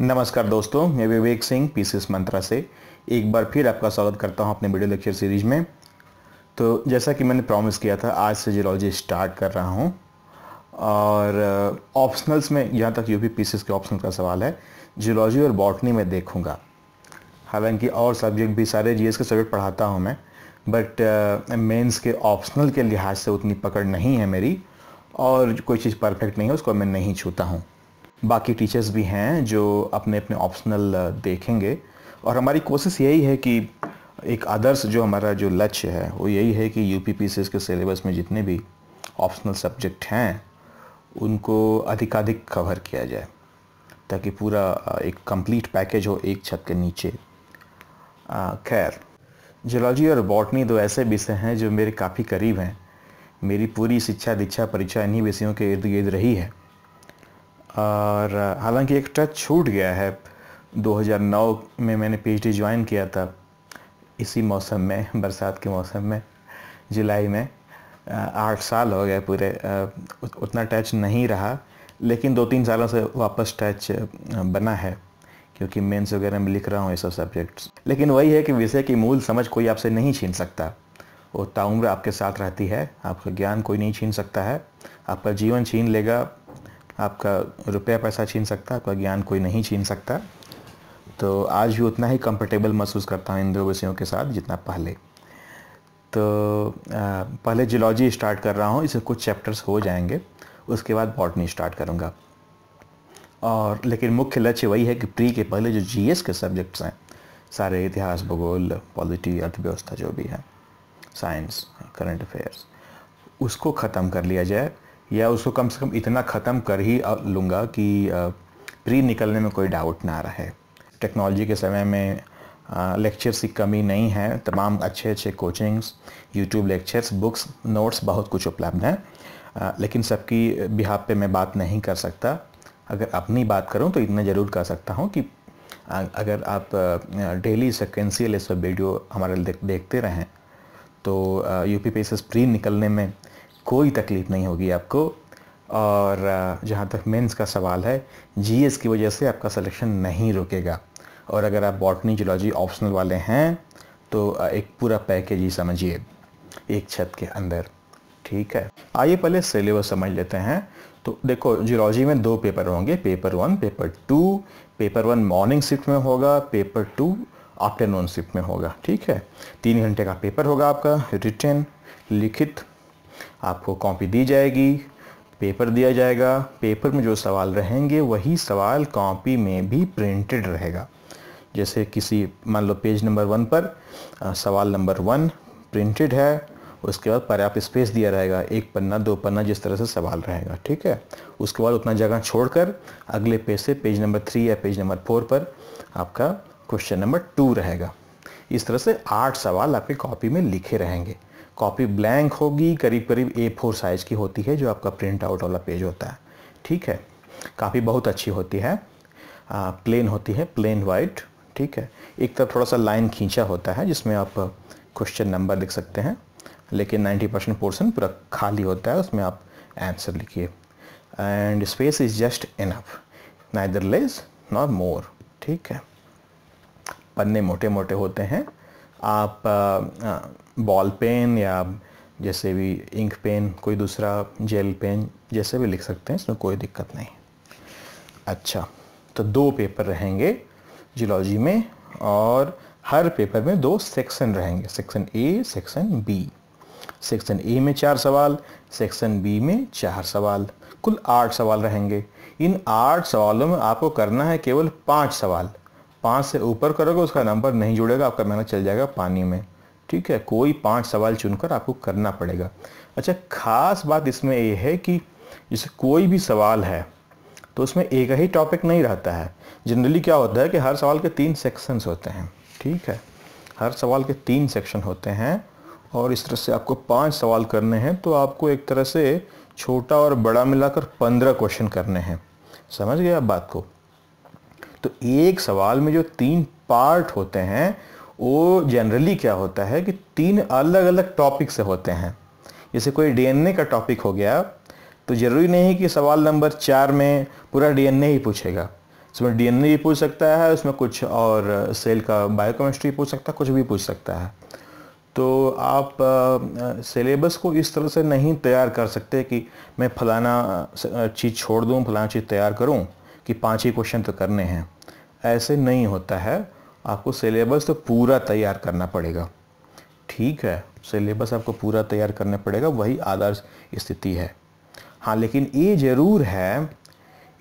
नमस्कार दोस्तों मैं विवेक सिंह पीसीएस मंत्रा से एक बार फिर आपका स्वागत करता हूं अपने वीडियो लेक्चर सीरीज में तो जैसा कि मैंने प्रॉमिस किया था आज से जियोलॉजी स्टार्ट कर रहा हूं और ऑप्शनल्स uh, में यहां तक यूपी पीसीएस के ऑप्शन का सवाल है जियोलॉजी और बॉटनी में देखूँगा हालांकि और सब्जेक्ट भी सारे जी के सब्जेक्ट पढ़ाता हूँ मैं बट मेन्स uh, के ऑप्शनल के लिहाज से उतनी पकड़ नहीं है मेरी और कोई चीज़ परफेक्ट नहीं है उसको मैं नहीं छूता हूँ बाकी टीचर्स भी हैं जो अपने अपने ऑप्शनल uh, देखेंगे और हमारी कोशिश यही है कि एक आदर्श जो हमारा जो लक्ष्य है वो यही है कि यू पी के सिलेबस में जितने भी ऑप्शनल सब्जेक्ट हैं उनको अधिकाधिक कवर किया जाए ताकि पूरा uh, एक कंप्लीट पैकेज हो एक छत के नीचे uh, खैर जोलॉजी और बॉटनी दो ऐसे विषय हैं जो मेरे काफ़ी करीब हैं मेरी पूरी शिक्षा दीक्षा परीक्षा इन्हीं विषयों के इर्द गिर्द रही है और हालांकि एक टच छूट गया है 2009 में मैंने पीएचडी ज्वाइन किया था इसी मौसम में बरसात के मौसम में जुलाई में आठ साल हो गए पूरे उतना टच नहीं रहा लेकिन दो तीन सालों से वापस टच बना है क्योंकि मेंस वगैरह में लिख रहा हूँ ये सब सब्जेक्ट्स लेकिन वही है कि विषय की मूल समझ कोई आपसे नहीं छीन सकता वो ताउम्र आपके साथ रहती है आपका ज्ञान कोई नहीं छीन सकता है आपका जीवन छीन लेगा आपका रुपया पैसा छीन सकता आपका ज्ञान कोई नहीं छीन सकता तो आज भी उतना ही कंफर्टेबल महसूस करता हूँ इन दो विषयों के साथ जितना पहले तो आ, पहले जियोलॉजी स्टार्ट कर रहा हूँ इसे कुछ चैप्टर्स हो जाएंगे उसके बाद बॉटनी स्टार्ट करूँगा और लेकिन मुख्य लक्ष्य वही है कि प्री के पहले जो जी के सब्जेक्ट्स हैं सारे इतिहास भूगोल पॉलिटी अर्थव्यवस्था जो भी है साइंस करंट अफेयर्स उसको ख़त्म कर लिया जाए या उसको कम से कम इतना ख़त्म कर ही लूँगा कि प्री निकलने में कोई डाउट ना रहे टेक्नोलॉजी के समय में लेक्चर्स की कमी नहीं है तमाम अच्छे अच्छे coachings YouTube lectures books notes बहुत कुछ उपलब्ध हैं लेकिन सबकी बिहाब पे मैं बात नहीं कर सकता अगर अपनी बात करूं तो इतना ज़रूर कर सकता हूं कि अगर आप डेली सिक्वेंसियल ये सब वीडियो हमारे देखते रहें तो यू पी प्री निकलने में कोई तकलीफ़ नहीं होगी आपको और जहाँ तक मेंस का सवाल है जीएस की वजह से आपका सिलेक्शन नहीं रुकेगा और अगर आप बॉटनी जोलॉजी ऑप्शनल वाले हैं तो एक पूरा पैकेज ही समझिए एक छत के अंदर ठीक है आइए पहले सिलेबस समझ लेते हैं तो देखो जियोलॉजी में दो पेपर होंगे paper one paper two paper one morning shift में होगा पेपर टू आफ्टरनून शिफ्ट में होगा ठीक है तीन घंटे का पेपर होगा आपका रिटर्न लिखित आपको कॉपी दी जाएगी पेपर दिया जाएगा पेपर में जो सवाल रहेंगे वही सवाल कॉपी में भी प्रिंटेड रहेगा जैसे किसी मान लो पेज नंबर वन पर आ, सवाल नंबर वन प्रिंटेड है उसके बाद पर्याप्त स्पेस दिया रहेगा एक पन्ना दो पन्ना जिस तरह से सवाल रहेगा ठीक है उसके बाद उतना जगह छोड़कर अगले पेज से पेज नंबर थ्री या पेज नंबर फोर पर आपका क्वेश्चन नंबर टू रहेगा इस तरह से आठ सवाल आपके कॉपी में लिखे रहेंगे कॉपी ब्लैंक होगी करीब करीब ए फोर साइज़ की होती है जो आपका प्रिंट आउट वाला पेज होता है ठीक है काफ़ी बहुत अच्छी होती है आ, प्लेन होती है प्लेन वाइट ठीक है एक तरफ थोड़ा सा लाइन खींचा होता है जिसमें आप क्वेश्चन नंबर लिख सकते हैं लेकिन 90 परसेंट पोर्सन पूरा खाली होता है उसमें आप आंसर लिखिए and space is just enough neither less nor more ठीक है पन्ने मोटे मोटे होते हैं आप आ, आ, बॉल पेन या जैसे भी इंक पेन कोई दूसरा जेल पेन जैसे भी लिख सकते हैं इसमें कोई दिक्कत नहीं अच्छा तो दो पेपर रहेंगे जियोलॉजी में और हर पेपर में दो सेक्शन रहेंगे section A section B section A में चार सवाल सेक्शन बी में चार सवाल कुल आठ सवाल रहेंगे इन आठ सवालों में आपको करना है केवल पाँच सवाल पाँच से ऊपर करोगे उसका नंबर नहीं जुड़ेगा आपका मेहनत चल जाएगा पानी में ठीक है कोई पांच सवाल चुनकर आपको करना पड़ेगा अच्छा खास बात इसमें यह है कि जैसे कोई भी सवाल है तो उसमें एक ही टॉपिक नहीं रहता है जनरली क्या होता है कि हर सवाल के तीन सेक्शंस होते हैं ठीक है हर सवाल के तीन सेक्शन होते हैं और इस तरह से आपको पांच सवाल करने हैं तो आपको एक तरह से छोटा और बड़ा मिलाकर पंद्रह क्वेश्चन करने हैं समझ गए आप बात को तो एक सवाल में जो तीन पार्ट होते हैं वो जनरली क्या होता है कि तीन अलग अलग टॉपिक से होते हैं जैसे कोई डीएनए का टॉपिक हो गया तो ज़रूरी नहीं कि सवाल नंबर चार में पूरा डीएनए ही पूछेगा उसमें डीएनए भी पूछ सकता है उसमें कुछ और सेल का बायोकेमिस्ट्री पूछ सकता है कुछ भी पूछ सकता है तो आप सिलेबस को इस तरह से नहीं तैयार कर सकते कि मैं फलाना चीज़ छोड़ दूँ फलाना चीज़ तैयार करूँ कि पाँच ही क्वेश्चन तो करने हैं ऐसे नहीं होता है आपको सिलेबस तो पूरा तैयार करना पड़ेगा ठीक है सिलेबस आपको पूरा तैयार करना पड़ेगा वही आदर्श स्थिति है हाँ लेकिन ये ज़रूर है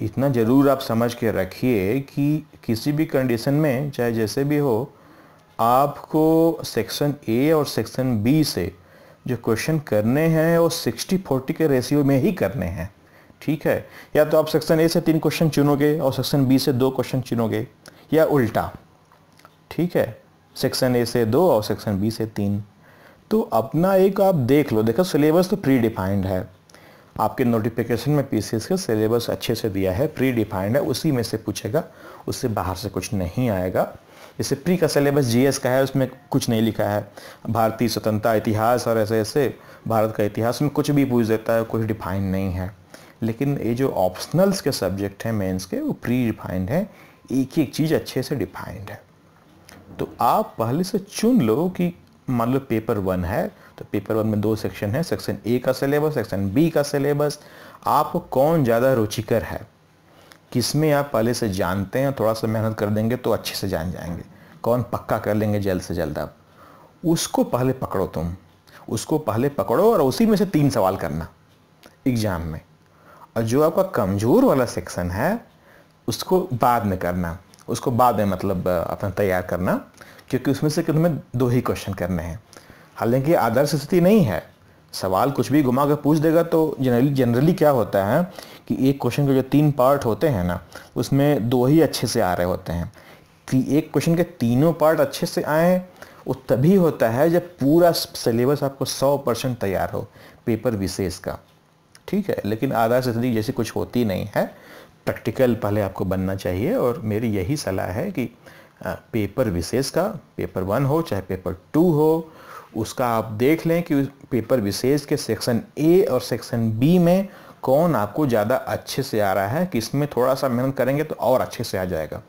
इतना ज़रूर आप समझ के रखिए कि किसी भी कंडीशन में चाहे जैसे भी हो आपको सेक्शन ए और सेक्शन बी से जो क्वेश्चन करने हैं वो सिक्सटी फोर्टी के रेशियो में ही करने हैं ठीक है या तो आप सेक्शन ए से तीन क्वेश्चन चुनोगे और सेक्शन बी से दो क्वेश्चन चुनोगे या उल्टा ठीक है सेक्शन ए से दो और सेक्शन बी से तीन तो अपना एक आप देख लो देखो सिलेबस तो प्री डिफाइंड है आपके नोटिफिकेशन में पी का सिलेबस अच्छे से दिया है प्री डिफाइंड है उसी में से पूछेगा उससे बाहर से कुछ नहीं आएगा जैसे प्री का सिलेबस जीएस का है उसमें कुछ नहीं लिखा है भारतीय स्वतंत्रता इतिहास और ऐसे ऐसे भारत का इतिहास में कुछ भी पूछ देता है कुछ डिफाइंड नहीं है लेकिन ये जो ऑप्शनल्स के सब्जेक्ट हैं मेन्स के वो प्री डिफाइंड हैं एक एक चीज़ अच्छे से डिफाइंड है तो आप पहले से चुन लो कि मान लो पेपर वन है तो पेपर वन में दो सेक्शन है सेक्शन ए का सिलेबस सेक्शन बी का सिलेबस आपको कौन ज़्यादा रुचिकर है किसमें आप पहले से जानते हैं थोड़ा सा मेहनत कर देंगे तो अच्छे से जान जाएंगे कौन पक्का कर लेंगे जल्द से जल्द आप उसको पहले पकड़ो तुम उसको पहले पकड़ो और उसी में से तीन सवाल करना एग्ज़ाम में और जो आपका कमज़ोर वाला सेक्शन है उसको बाद में करना उसको बाद में मतलब अपना तैयार करना क्योंकि उसमें से तुम्हें दो ही क्वेश्चन करने हैं हालांकि आदर्श स्थिति नहीं है सवाल कुछ भी घुमा कर पूछ देगा तो जनरली जनरली क्या होता है कि एक क्वेश्चन के जो तीन पार्ट होते हैं ना उसमें दो ही अच्छे से आ रहे होते हैं कि एक क्वेश्चन के तीनों पार्ट अच्छे से आए वो तभी होता है जब पूरा सिलेबस आपको सौ परसेंट तैयार हो पेपर विशेष का ठीक है लेकिन आदर्श स्थिति जैसी कुछ होती नहीं है प्रैक्टिकल पहले आपको बनना चाहिए और मेरी यही सलाह है कि पेपर विशेष का पेपर वन हो चाहे पेपर टू हो उसका आप देख लें कि पेपर विशेष के सेक्शन ए और सेक्शन बी में कौन आपको ज़्यादा अच्छे से आ रहा है कि इसमें थोड़ा सा मेहनत करेंगे तो और अच्छे से आ जाएगा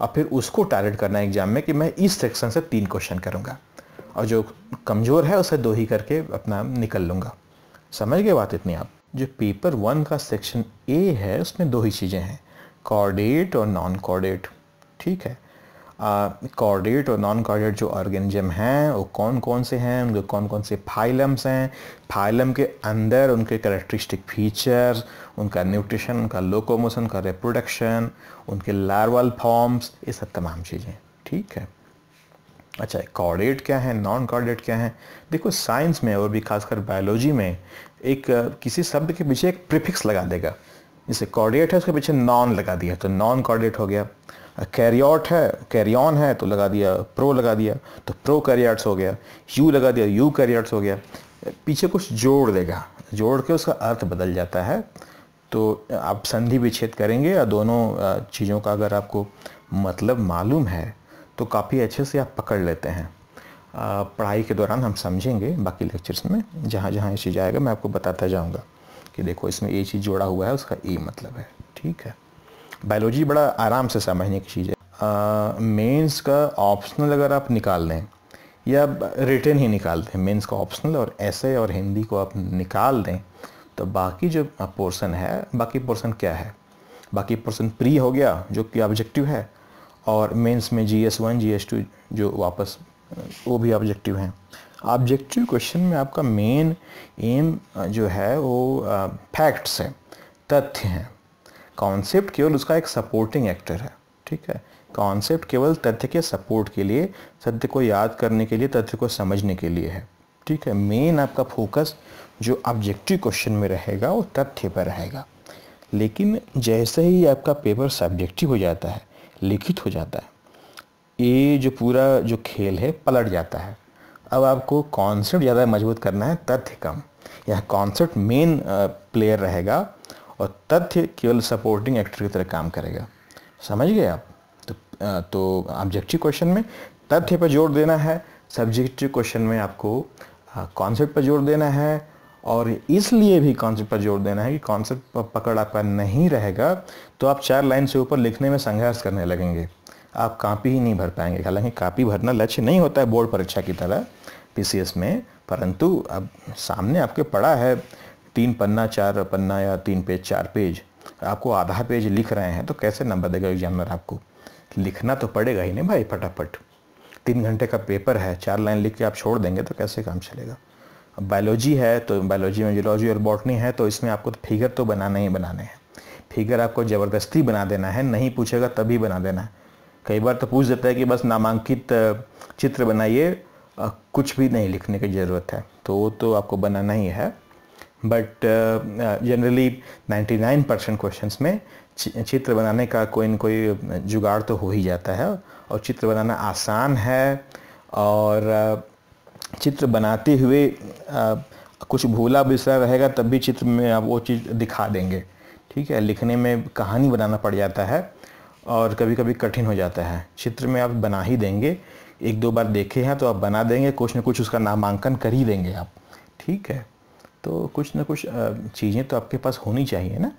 और फिर उसको टारगेट करना है एग्ज़ाम में कि मैं इस सेक्शन से तीन क्वेश्चन करूँगा और जो कमज़ोर है उसे दो ही करके अपना निकल लूँगा समझ गए बात इतनी आप जो पेपर वन का सेक्शन ए है उसमें दो ही चीज़ें हैं कॉर्डेट और नॉन कॉर्डेट ठीक है कॉर्डेट और नॉन कॉर्डेट जो ऑर्गेनिजम हैं वो कौन कौन से हैं उनके कौन कौन से फाइलम्स हैं फाइलम के अंदर उनके करेक्टरिस्टिक फीचर उनका न्यूट्रिशन उनका लोकोमोशन का रिप्रोडक्शन उनके लार्वल फॉर्म्स ये सब तमाम चीज़ें ठीक है अच्छा कॉर्डेट क्या है नॉन कॉर्डेट क्या है देखो साइंस में और भी खासकर बायोलॉजी में एक किसी शब्द के पीछे एक प्रिफिक्स लगा देगा जैसे कॉर्डेट है उसके पीछे नॉन लगा दिया तो नॉन कॉर्डेट हो गया कैरियॉट है कैरियन है तो लगा दिया प्रो लगा दिया तो प्रो कैरियर्ट्स हो गया यू लगा दिया यू कैरियर्ट्स हो गया पीछे कुछ जोड़ देगा जोड़ के उसका अर्थ बदल जाता है तो आप संधि विच्छेद करेंगे या दोनों चीज़ों का अगर आपको मतलब मालूम है तो काफ़ी अच्छे से आप पकड़ लेते हैं पढ़ाई के दौरान हम समझेंगे बाकी लेक्चर्स में जहाँ जहाँ ये चीज़ आएगा मैं आपको बताता जाऊँगा कि देखो इसमें ये चीज़ जोड़ा हुआ है उसका ए मतलब है ठीक है बायोलॉजी बड़ा आराम से समझने की चीज़ है मेंस का ऑप्शनल अगर आप निकाल लें या रिटर्न ही निकाल दें मेंस का ऑप्शनल और ऐसे और हिंदी को आप निकाल दें तो बाकी जो पोर्सन है बाकी पोर्सन क्या है बाकी पोर्सन प्री हो गया जो कि ऑब्जेक्टिव है और मेंस में G S one G S two जो वापस वो भी ऑब्जेक्टिव हैं ऑब्जेक्टिव क्वेश्चन में आपका मेन एम जो है वो फैक्ट्स हैं तथ्य हैं कॉन्सेप्ट केवल उसका एक सपोर्टिंग एक्टर है ठीक है कॉन्सेप्ट केवल तथ्य के सपोर्ट के लिए तथ्य को याद करने के लिए तथ्य को समझने के लिए है ठीक है मेन आपका फोकस जो ऑब्जेक्टिव क्वेश्चन में रहेगा वो तथ्य पर रहेगा लेकिन जैसे ही आपका पेपर सब्जेक्टिव हो जाता है लिखित हो जाता है ये जो पूरा जो खेल है पलट जाता है अब आपको कॉन्सेप्ट ज़्यादा मजबूत करना है तथ्य कम यह कॉन्सेप्ट मेन प्लेयर रहेगा और तथ्य केवल सपोर्टिंग एक्टर की तरह काम करेगा समझ गए आप तो तो ऑब्जेक्टिव क्वेश्चन में तथ्य पर जोर देना है सब्जेक्टिव क्वेश्चन में आपको कॉन्सेप्ट पर जोर देना है और इसलिए भी कॉन्सेप्ट पर जोर देना है कि कॉन्सेप्ट पकड़ आपका नहीं रहेगा तो आप चार लाइन से ऊपर लिखने में संघर्ष करने लगेंगे आप कापी ही नहीं भर पाएंगे हालांकि कापी भरना लक्ष्य नहीं होता है बोर्ड परीक्षा की तरह पी में परंतु अब सामने आपके पड़ा है तीन पन्ना चार पन्ना या तीन पेज चार पेज आपको आधा पेज लिख रहे हैं तो कैसे नंबर देगा एग्जामिनर आपको लिखना तो पड़ेगा ही नहीं भाई फटाफट तीन घंटे का पेपर है चार लाइन लिख के आप छोड़ देंगे तो कैसे काम चलेगा बायोलॉजी है तो बायोलॉजी में जियोलॉजी और बॉटनी है तो इसमें आपको फिगर तो बनाना ही बनाने हैं फिगर आपको ज़बरदस्ती बना देना है नहीं पूछेगा तभी बना देना है कई बार तो पूछ देता है कि बस नामांकित चित्र बनाइए कुछ भी नहीं लिखने की ज़रूरत है तो वो तो आपको बनाना ही है but generally nine percent question में चित्र बनाने का कोई ना कोई जुगाड़ तो हो ही जाता है और चित्र बनाना आसान है और चित्र बनाते हुए आ, कुछ भूला बिसरा रहेगा तब भी चित्र में आप वो चीज़ दिखा देंगे ठीक है लिखने में कहानी बनाना पड़ जाता है और कभी कभी कठिन हो जाता है चित्र में आप बना ही देंगे एक दो बार देखे हैं तो आप बना देंगे कुछ ना कुछ उसका नामांकन कर ही देंगे आप ठीक है तो कुछ ना कुछ चीज़ें तो आपके पास होनी चाहिए ना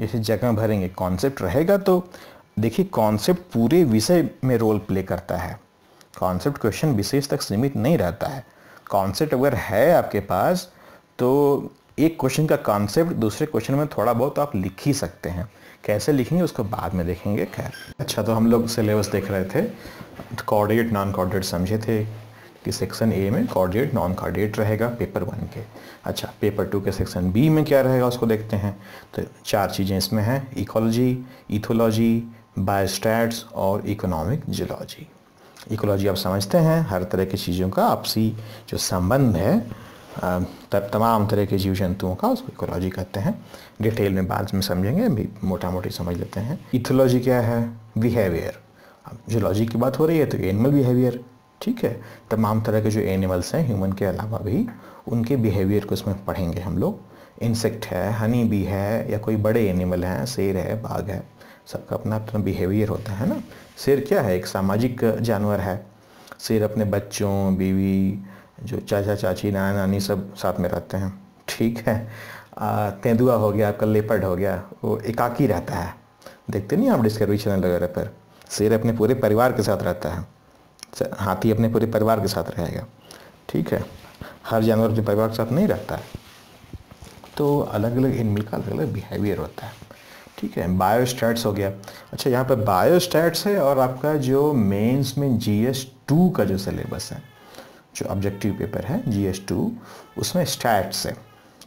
जैसे जगह भरेंगे कॉन्सेप्ट रहेगा तो देखिए कॉन्सेप्ट पूरे विषय में रोल प्ले करता है कॉन्सेप्ट क्वेश्चन विशेष तक सीमित नहीं रहता है कॉन्सेप्ट अगर है आपके पास तो एक क्वेश्चन का कॉन्सेप्ट दूसरे क्वेश्चन में थोड़ा बहुत आप लिख ही सकते हैं कैसे लिखेंगे उसको बाद में देखेंगे खैर अच्छा तो हम लोग सिलेबस देख रहे थे कॉर्डिनेट नॉन कॉर्डिनेट समझे थे कि सेक्शन ए में कॉर्डिनेट नॉन कॉर्डिनेट रहेगा पेपर वन के अच्छा पेपर टू के सेक्शन बी में क्या रहेगा उसको देखते हैं तो चार चीज़ें इसमें हैं इकोलॉजी इथोलॉजी बायोस्टैट्स और इकोनॉमिक जियोलॉजी इकोलॉजी आप समझते हैं हर तरह की चीज़ों का आपसी जो संबंध है तब तमाम तरह के जीव जंतुओं का उसको इकोलॉजी कहते हैं डिटेल में बाद में समझेंगे अभी मोटा मोटी समझ लेते हैं इथोलॉजी क्या है बिहेवियर अब जूलॉजी की बात हो रही है तो एनिमल बिहेवियर ठीक है तमाम तरह के जो एनिमल्स हैं ह्यूमन के अलावा भी उनके बिहेवियर को इसमें पढ़ेंगे हम लोग इंसेक्ट है हनी भी है या कोई बड़े एनिमल हैं शेर है बाघ है सबका अपना अपना बिहेवियर होता है ना शेर क्या है एक सामाजिक जानवर है शेर अपने बच्चों बीवी जो चाचा चाची नाना नानी सब साथ में रहते हैं ठीक है तेंदुआ हो गया आपका लेपर्ड हो गया वो एकाकी रहता है देखते नहीं आप डिस्कवरी चैनल वगैरह पर शेर अपने पूरे परिवार के साथ रहता है हाथी अपने पूरे परिवार के साथ रहेगा ठीक है हर जानवर अपने परिवार के साथ नहीं रहता है तो अलग अलग इनमिल का अलग अलग बिहेवियर होता है ठीक है स्टैट्स हो गया अच्छा यहाँ पर स्टैट्स है और आपका जो मेंस में जी एस टू का जो सिलेबस है जो ऑब्जेक्टिव पेपर है जी एस टू उसमें स्टैट्स है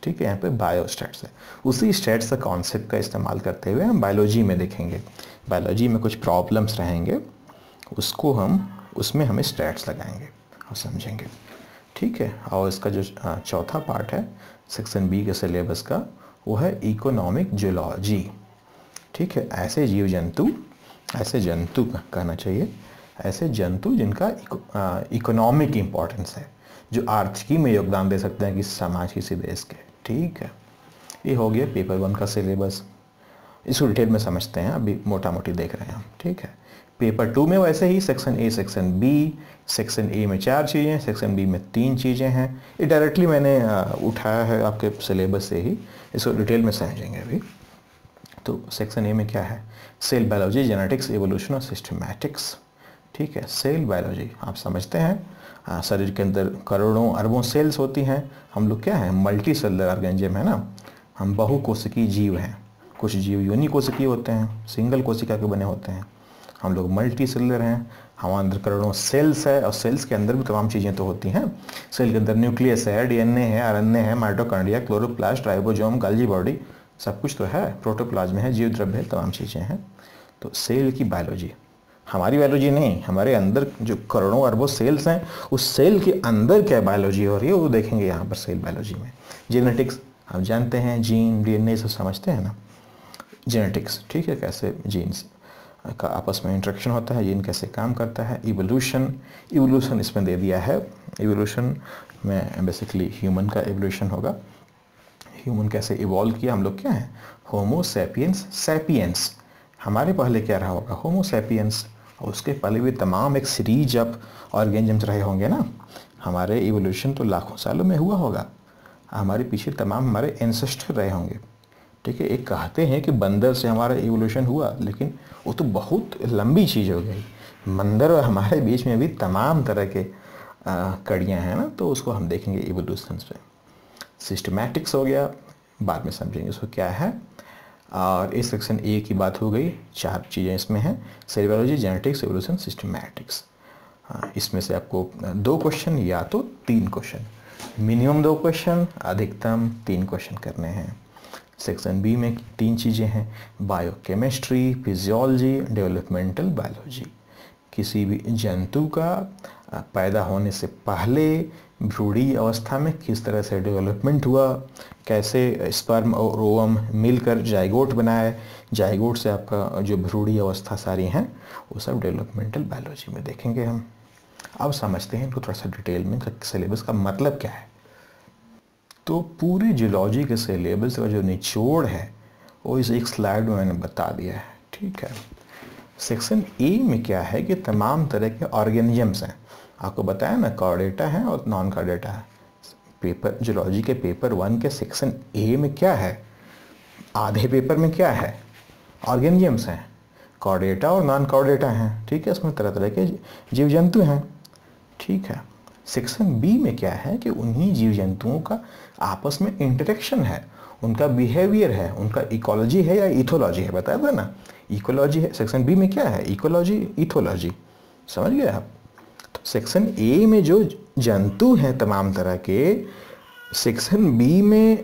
ठीक है यहाँ पे बायो स्टैट्स है उसी स्टैट्स का कॉन्सेप्ट का इस्तेमाल करते हुए हम बायोलॉजी में देखेंगे बायोलॉजी में कुछ प्रॉब्लम्स रहेंगे उसको हम उसमें हमें स्टैट्स लगाएंगे और समझेंगे ठीक है और इसका जो चौथा पार्ट है सेक्शन बी के सिलेबस का वो है इकोनॉमिक जियोलॉजी ठीक है ऐसे जीव जंतु ऐसे जंतु का कहना चाहिए ऐसे जंतु जिनका इकोनॉमिक इम्पोर्टेंस है जो आर्थिकी में योगदान दे सकते हैं कि समाज किसी देश के ठीक है ये हो गया पेपर वन का सिलेबस इसको डिटेल में समझते हैं अभी मोटा मोटी देख रहे हैं हम ठीक है पेपर टू में वैसे ही section A section B section A में चार चीज़ें सेक्शन बी में तीन चीज़ें हैं ये डायरेक्टली मैंने उठाया है आपके सिलेबस से ही इसको डिटेल में समझेंगे अभी तो सेक्शन ए में क्या है सेल बायोलॉजी जेनेटिक्स एवोल्यूशन और सिस्टमैटिक्स ठीक है सेल बायोलॉजी आप समझते हैं शरीर के अंदर करोड़ों अरबों सेल्स होती हैं हम लोग क्या है मल्टी सेलर ऑर्गेनिज्म है ना हम बहु कोशिकी जीव हैं कुछ जीव यूनी कोशिकीय होते हैं सिंगल कोशिका के बने होते हैं हम लोग मल्टी सेलर हैं हमारे अंदर करोड़ों सेल्स है और सेल्स के अंदर भी तमाम चीज़ें तो होती हैं सेल के अंदर न्यूक्लियस है डीएनए है आरएनए है mitochondria chloroplast ribosome Golgi body सब कुछ तो है प्रोटोप्लाज्म है जीव द्रव्य है तमाम चीज़ें हैं तो सेल की बायोलॉजी हमारी बायोलॉजी नहीं हमारे अंदर जो करोड़ों अरबों सेल्स हैं उस सेल के अंदर क्या बायोलॉजी हो रही है वो देखेंगे यहाँ पर सेल बायोलॉजी में जेनेटिक्स आप जानते हैं जीन डीएनए सब समझते हैं ना जेनेटिक्स ठीक है कैसे जीन्स का आपस में इंट्रेक्शन होता है जीन कैसे काम करता है इवोल्यूशन इवोल्यूशन इसमें दे दिया है इवोल्यूशन में बेसिकली ह्यूमन का एवोल्यूशन होगा ह्यूमन कैसे इवॉल्व किया हम लोग क्या हैं होमोसेपियंस सेपियंस हमारे पहले क्या रहा होगा होमोसेपियंस और उसके पहले भी तमाम एक सीरीज अप ऑर्गेनिजम्स रहे होंगे ना हमारे इवोल्यूशन तो लाखों सालों में हुआ होगा हमारे पीछे तमाम हमारे एनसेस्टर रहे होंगे ठीक है एक कहते हैं कि बंदर से हमारा इवोल्यूशन हुआ लेकिन वो तो बहुत लंबी चीज़ हो गई बंदर और हमारे बीच में भी तमाम तरह के कड़ियाँ हैं ना तो उसको हम देखेंगे इवोल्यूशन पर सिस्टमैटिक्स हो गया बाद में समझेंगे इसको क्या है और इस सेक्शन ए की बात हो गई चार चीज़ें इसमें हैं सेरिबोलॉजी जेनेटिक्स एवोल्यूशन सिस्टमैटिक्स इसमें से आपको दो क्वेश्चन या तो तीन क्वेश्चन मिनिमम दो क्वेश्चन अधिकतम तीन क्वेश्चन करने हैं सेक्शन बी में तीन चीज़ें हैं बायोकेमिस्ट्री फिजियोलॉजी डेवलपमेंटल बायोलॉजी किसी भी जंतु का पैदा होने से पहले भ्रूढ़ी अवस्था में किस तरह से डेवलपमेंट हुआ कैसे स्पर्म और ओवम मिलकर जायगोट बनाए जायगोट से आपका जो भ्रूढ़ी अवस्था सारी हैं वो सब डेवलपमेंटल बायोलॉजी में देखेंगे हम अब समझते हैं इनको थोड़ा सा डिटेल में सिलेबस का मतलब क्या है तो पूरी जियोलॉजी के सिलेबस का जो निचोड़ है वो इस एक स्लाइड में मैंने बता दिया है ठीक है सेक्शन ई में क्या है कि तमाम तरह के ऑर्गेनिजम्स हैं आपको बताया ना कॉर्डेटा है और नॉन कॉर्डेटा है पेपर जोलॉजी के पेपर वन के सेक्शन ए में क्या है आधे पेपर में क्या है ऑर्गेनिजम्स हैं कॉर्डेटा और नॉन कॉर्डेटा हैं ठीक है उसमें तरह तरह के जीव जंतु हैं ठीक है सेक्शन बी में क्या है कि उन्हीं जीव जंतुओं का आपस में इंटरेक्शन है उनका बिहेवियर है उनका इकोलॉजी है या इथोलॉजी है बताया था ना इकोलॉजी है सेक्शन बी में क्या है इकोलॉजी इथोलॉजी समझ गए आप तो सेक्शन ए में जो जंतु हैं तमाम तरह के सेक्शन बी में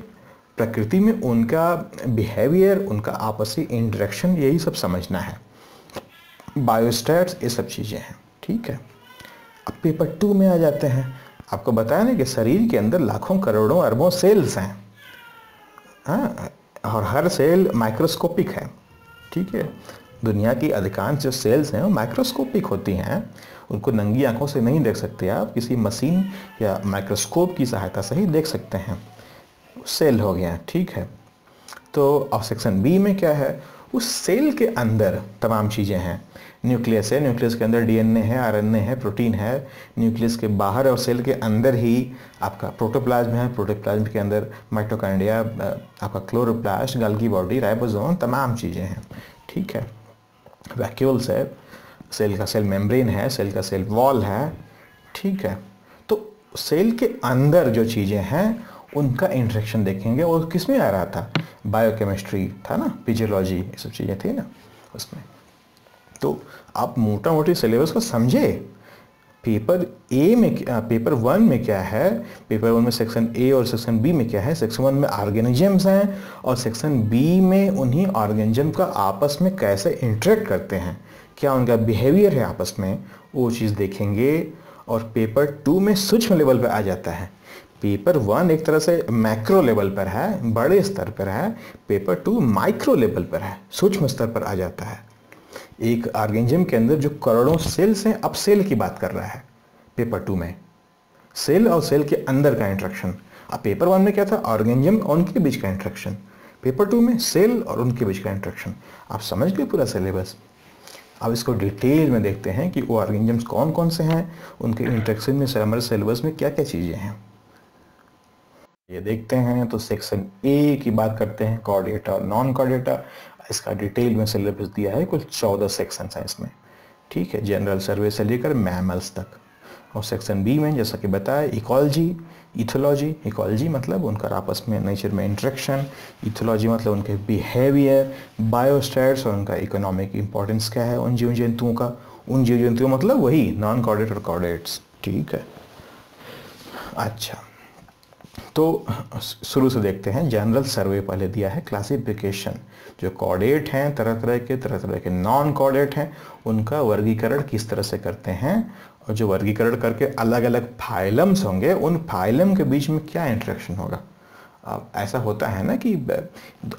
प्रकृति में उनका बिहेवियर उनका आपसी इंटरेक्शन यही सब समझना है बायोस्टैट्स ये सब चीज़ें हैं ठीक है अब पेपर टू में आ जाते हैं आपको बताया ना कि शरीर के अंदर लाखों करोड़ों अरबों सेल्स हैं हाँ और हर सेल माइक्रोस्कोपिक है ठीक है दुनिया की अधिकांश जो सेल्स हैं वो माइक्रोस्कोपिक होती हैं उनको नंगी आंखों से नहीं देख सकते आप किसी मशीन या माइक्रोस्कोप की सहायता से ही देख सकते हैं सेल हो गया ठीक है तो अब सेक्शन बी में क्या है उस सेल के अंदर तमाम चीज़ें हैं न्यूक्लियस है न्यूक्लियस के अंदर डीएनए है आरएनए है प्रोटीन है न्यूक्लियस के बाहर और सेल के अंदर ही आपका प्रोटोप्लाज्म है प्रोटोप्लाज्म के अंदर माइटोकांड्रिया आपका क्लोरोप्लास्ट गल्गी बॉडी राइबोसोम तमाम चीज़ें हैं ठीक है वैक्यूल्स है सेल का सेल मेम्ब्रेन है सेल का सेल वॉल है ठीक है तो सेल के अंदर जो चीज़ें हैं उनका इंट्रेक्शन देखेंगे और किस में आ रहा था बायोकेमिस्ट्री था ना फिजियोलॉजी ये सब चीज़ें थी ना उसमें तो आप मोटा मोटी सिलेबस को समझे पेपर ए में पेपर वन में क्या है पेपर वन में सेक्शन ए और सेक्शन बी में क्या है सेक्शन वन में ऑर्गेनिजम्स हैं और सेक्शन बी में उन्हीं ऑर्गेनिजम का आपस में कैसे इंटरेक्ट करते हैं क्या उनका बिहेवियर है आपस में वो चीज़ देखेंगे और पेपर टू में सूक्ष्म लेवल पर आ जाता है पेपर वन एक तरह से मैक्रो लेवल पर है बड़े स्तर पर है पेपर टू माइक्रो लेवल पर है सूक्ष्म स्तर पर आ जाता है एक आर्गेंजियम के अंदर जो करोड़ों सेल्स हैं अब सेल की बात कर रहा है पेपर टू में सेल और सेल के अंदर का इंट्रैक्शन अब पेपर वन में क्या था ऑर्गेंजियम और उनके बीच का इंट्रैक्शन पेपर टू में सेल और उनके बीच का इंट्रैक्शन आप समझ गए पूरा सिलेबस अब इसको डिटेल में देखते हैं कि वो ऑर्गेंजियम्स कौन कौन से हैं उनके इंट्रैक्शन में हमारे सिलेबस में क्या क्या चीज़ें हैं ये देखते हैं तो सेक्शन ए की बात करते हैं कॉर्डेटा और नॉन कॉर्डेटा इसका डिटेल में सिलेबस दिया है कुछ चौदह सेक्शन हैं इसमें ठीक है जनरल सर्वे से लेकर मैमल्स तक और सेक्शन बी में जैसा कि बताया इकोलॉजी इथोलॉजी इकोलॉजी मतलब उनका आपस में नेचर में इंट्रेक्शन इथोलॉजी मतलब उनके बिहेवियर बायोस्टैट्स और उनका इकोनॉमिक इंपॉर्टेंस क्या है उन जीव जंतुओं का उन जीव जंतुओं मतलब वही नॉन कॉर्डेट और कॉर्डेट्स ठीक है अच्छा तो शुरू से देखते हैं जनरल सर्वे पहले दिया है क्लासिफिकेशन जो कॉडेट हैं तरह तरह के तरह तरह के नॉन कॉडेट हैं उनका वर्गीकरण किस तरह से करते हैं और जो वर्गीकरण करके अलग अलग फाइलम्स होंगे उन फाइलम के बीच में क्या इंट्रैक्शन होगा अब ऐसा होता है ना कि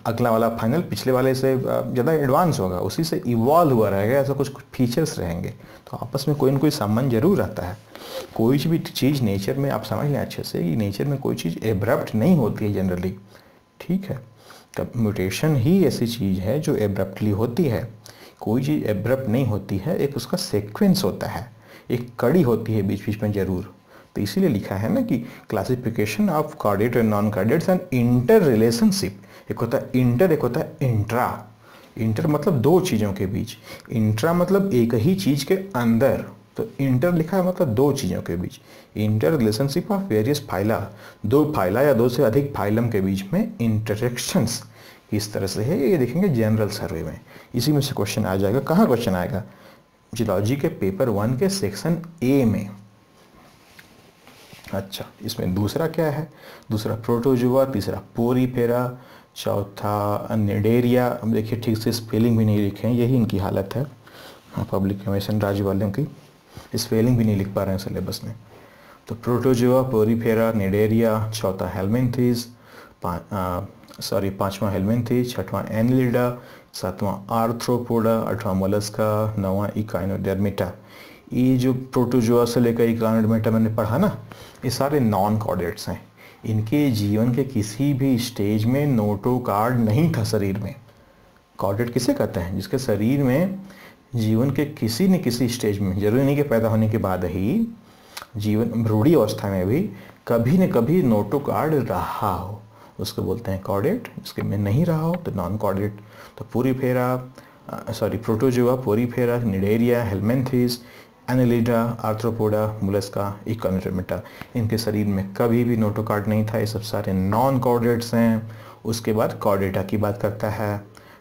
अगला वाला फाइनल पिछले वाले से ज़्यादा एडवांस होगा उसी से इवॉल्व हुआ रहेगा ऐसा कुछ कुछ फीचर्स रहेंगे तो आपस में कोई ना कोई संबंध जरूर रहता है कोई भी चीज़ नेचर में आप समझ लें अच्छे से कि नेचर में कोई चीज़ एब्रप्ट नहीं होती है जनरली ठीक है तब म्यूटेशन ही ऐसी चीज़ है जो एब्रप्टली होती है कोई चीज़ एब्रप्ट नहीं होती है एक उसका सेक्वेंस होता है एक कड़ी होती है बीच बीच में ज़रूर तो इसीलिए लिखा है ना कि classification of chordate and non chordates and inter interrelationship एक होता है इंटर एक होता है इंट्रा इंटर मतलब दो चीज़ों के बीच इंट्रा मतलब एक ही चीज़ के अंदर तो इंटर लिखा है मतलब दो चीज़ों के बीच inter relationship of various phyla दो फाइला या दो से अधिक फाइलम के बीच में इंटरेक्शंस किस तरह से है ये देखेंगे जनरल सर्वे में इसी में से क्वेश्चन आ जाएगा कहाँ क्वेश्चन आएगा जियोलॉजी के पेपर वन के सेक्शन ए में अच्छा इसमें दूसरा क्या है दूसरा प्रोटोजुआ तीसरा पोरी फेरा चौथा निडेरिया अब देखिए ठीक से स्पेलिंग भी नहीं लिखे हैं यही इनकी हालत है पब्लिक इन्फॉर्मेशन राज्य वाले की स्पेलिंग भी नहीं लिख पा रहे हैं सिलेबस में तो प्रोटोजोआ पोरीफेरा निडेरिया चौथा हेलमेंथीज पा, सॉरी पाँचवा हेलमेंथी छठवां एनलिडा सातवां आर्थ्रोपोडा आठवां मोलस्का नौवां इकाइनोडर्मिटा ये जो प्रोटोजोआ से लेकर इकाइनोडर्मिटा मैंने पढ़ा ना ये सारे नॉन कॉडेट्स हैं इनके जीवन के किसी भी स्टेज में नोटो कार्ड नहीं था शरीर में कॉडेट किसे कहते हैं जिसके शरीर में जीवन के किसी न किसी स्टेज में जरूरी नहीं कि पैदा होने के बाद ही जीवन भ्रूढ़ी अवस्था में भी कभी न कभी नोटो कार्ड रहा हो उसको बोलते हैं कॉर्डेट इसके में नहीं रहा हो तो नॉन कॉर्डेट तो पूरी फेरा sorry protozoa porifera cnidaria helminthes annelida arthropoda mollusca echinodermata इनके शरीर में कभी भी नोटोकार्ड नहीं था ये सब सारे नॉन कॉर्डेट्स हैं उसके बाद कॉर्डेटा की बात करता है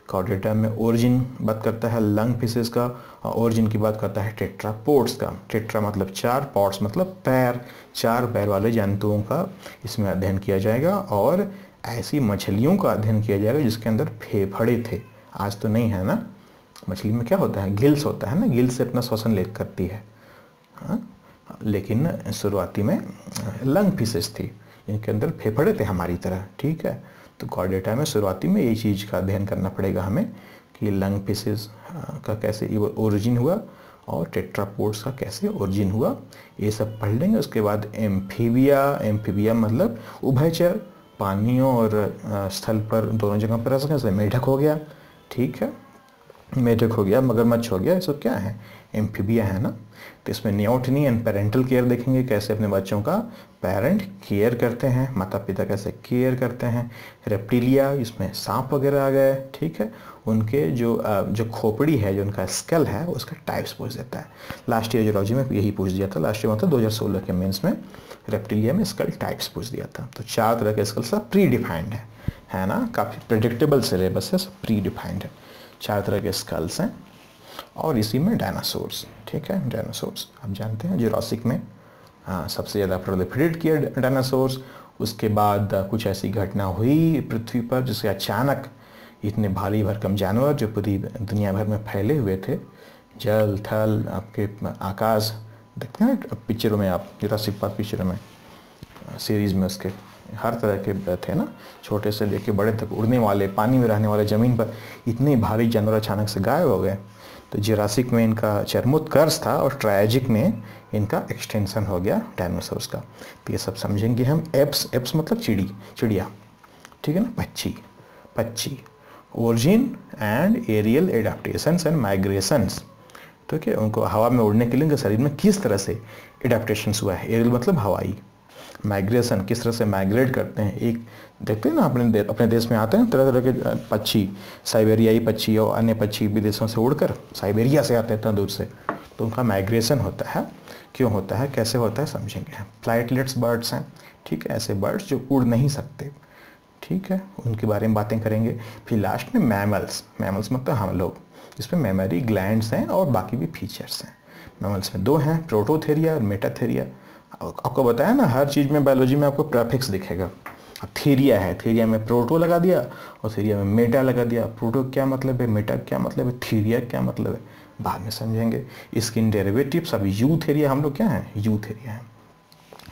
कॉर्डेटा में ओरिजिन बात करता है लंग फिशेज का और ओरिजिन की बात करता है टेट्रापोड्स का टेट्रा मतलब चार पॉड्स मतलब पैर चार पैर वाले जंतुओं का इसमें अध्ययन किया जाएगा और ऐसी मछलियों का अध्ययन किया जाएगा जिसके अंदर फेफड़े थे आज तो नहीं है ना मछली में क्या होता है गिल्स होता है ना गिल्स से अपना शोषण ले करती है हाँ लेकिन शुरुआती में लंग फिशेज थी इनके अंदर फेफड़े थे हमारी तरह ठीक है तो कॉर्डेटा में शुरुआती में यही चीज़ का अध्ययन करना पड़ेगा हमें कि लंग पीसेस हाँ, का कैसे ओरिजिन हुआ और टेट्रापोर्ट्स का कैसे ओरिजिन हुआ ये सब पढ़ लेंगे उसके बाद एम्फीबिया एम्फीबिया मतलब उभयचर पानियों और स्थल पर दोनों जगह पर रह सकें जैसे मेढक हो गया ठीक है मेढक हो गया मगरमच्छ हो गया ये सब क्या है एम्फीबिया है ना तो इसमें न्योटनी एंड पेरेंटल केयर देखेंगे कैसे अपने बच्चों का पेरेंट केयर करते हैं माता पिता कैसे केयर करते हैं रेप्टिलिया इसमें सांप वगैरह आ गए ठीक है उनके जो जो खोपड़ी है जो उनका स्केल है उसका टाइप्स पूछ देता है लास्ट ईयर जोलॉजी में यही पूछ दिया था लास्ट ईयर मतलब दो हज़ार सोलह के मेन्स में रेप्टिलिया में स्कल टाइप्स पूछ दिया था तो चार तरह के स्कल सब प्री डिफाइंड है है ना काफ़ी प्रडिक्टेबल सिलेबस है सब प्री डिफाइंड है चार तरह के स्कल्स हैं और इसी में डायनासोर्स ठीक है डायनासोर्स आप जानते हैं जोरासिक में आ, हाँ, सबसे ज़्यादा प्रोलिफ्रेट किया डायनासोर्स उसके बाद कुछ ऐसी घटना हुई पृथ्वी पर जिससे अचानक इतने भारी भरकम जानवर जो पूरी दुनिया भर में फैले हुए थे जल थल आपके आकाश देखते हैं ना पिक्चरों में आप जोरासिक पार्क पिक्चरों में सीरीज़ में उसके हर तरह के थे ना छोटे से लेके बड़े तक उड़ने वाले पानी में रहने वाले ज़मीन पर इतने भारी जानवर अचानक से गायब हो गए तो जिरासिक में इनका चरमोत्कर्ष था और ट्रायजिक में इनका एक्सटेंशन हो गया डायनासोर्स का तो ये सब समझेंगे हम एप्स एप्स मतलब चिड़ी चिड़िया ठीक है ना पच्ची पच्ची origin and aerial adaptations and migrations तो क्या उनको हवा में उड़ने के लिए उनके शरीर में किस तरह से एडाप्टेशंस हुआ है एरियल मतलब हवाई माइग्रेशन किस तरह से माइग्रेट करते हैं एक देखते हैं ना अपने दे, अपने देश में आते हैं तरह तरह के पक्षी साइबेरियाई पक्षी और अन्य पक्षी विदेशों से उड़कर साइबेरिया से आते हैं इतना दूर से तो उनका माइग्रेशन होता है क्यों होता है कैसे होता है समझेंगे फ्लाइटलेट्स बर्ड्स हैं ठीक है ऐसे बर्ड्स जो उड़ नहीं सकते ठीक है उनके बारे में बातें करेंगे फिर लास्ट में मैमल्स मैमल्स मतलब हम लोग जिसमें मेमोरी ग्लैंड्स हैं और बाकी भी फीचर्स हैं मैमल्स में दो हैं प्रोटोथेरिया और मेटाथेरिया आपको बताया ना हर चीज़ में बायोलॉजी में आपको प्रेफिक्स दिखेगा हाँ, थेरिया है थेरिया में प्रोटो लगा दिया और थेरिया में मेटा लगा दिया प्रोटो क्या मतलब है मेटा क्या मतलब है थेरिया क्या मतलब है बाद में समझेंगे स्किन डेरिवेटिव्स सब यू थेरिया हम लोग क्या है यू थेरिया है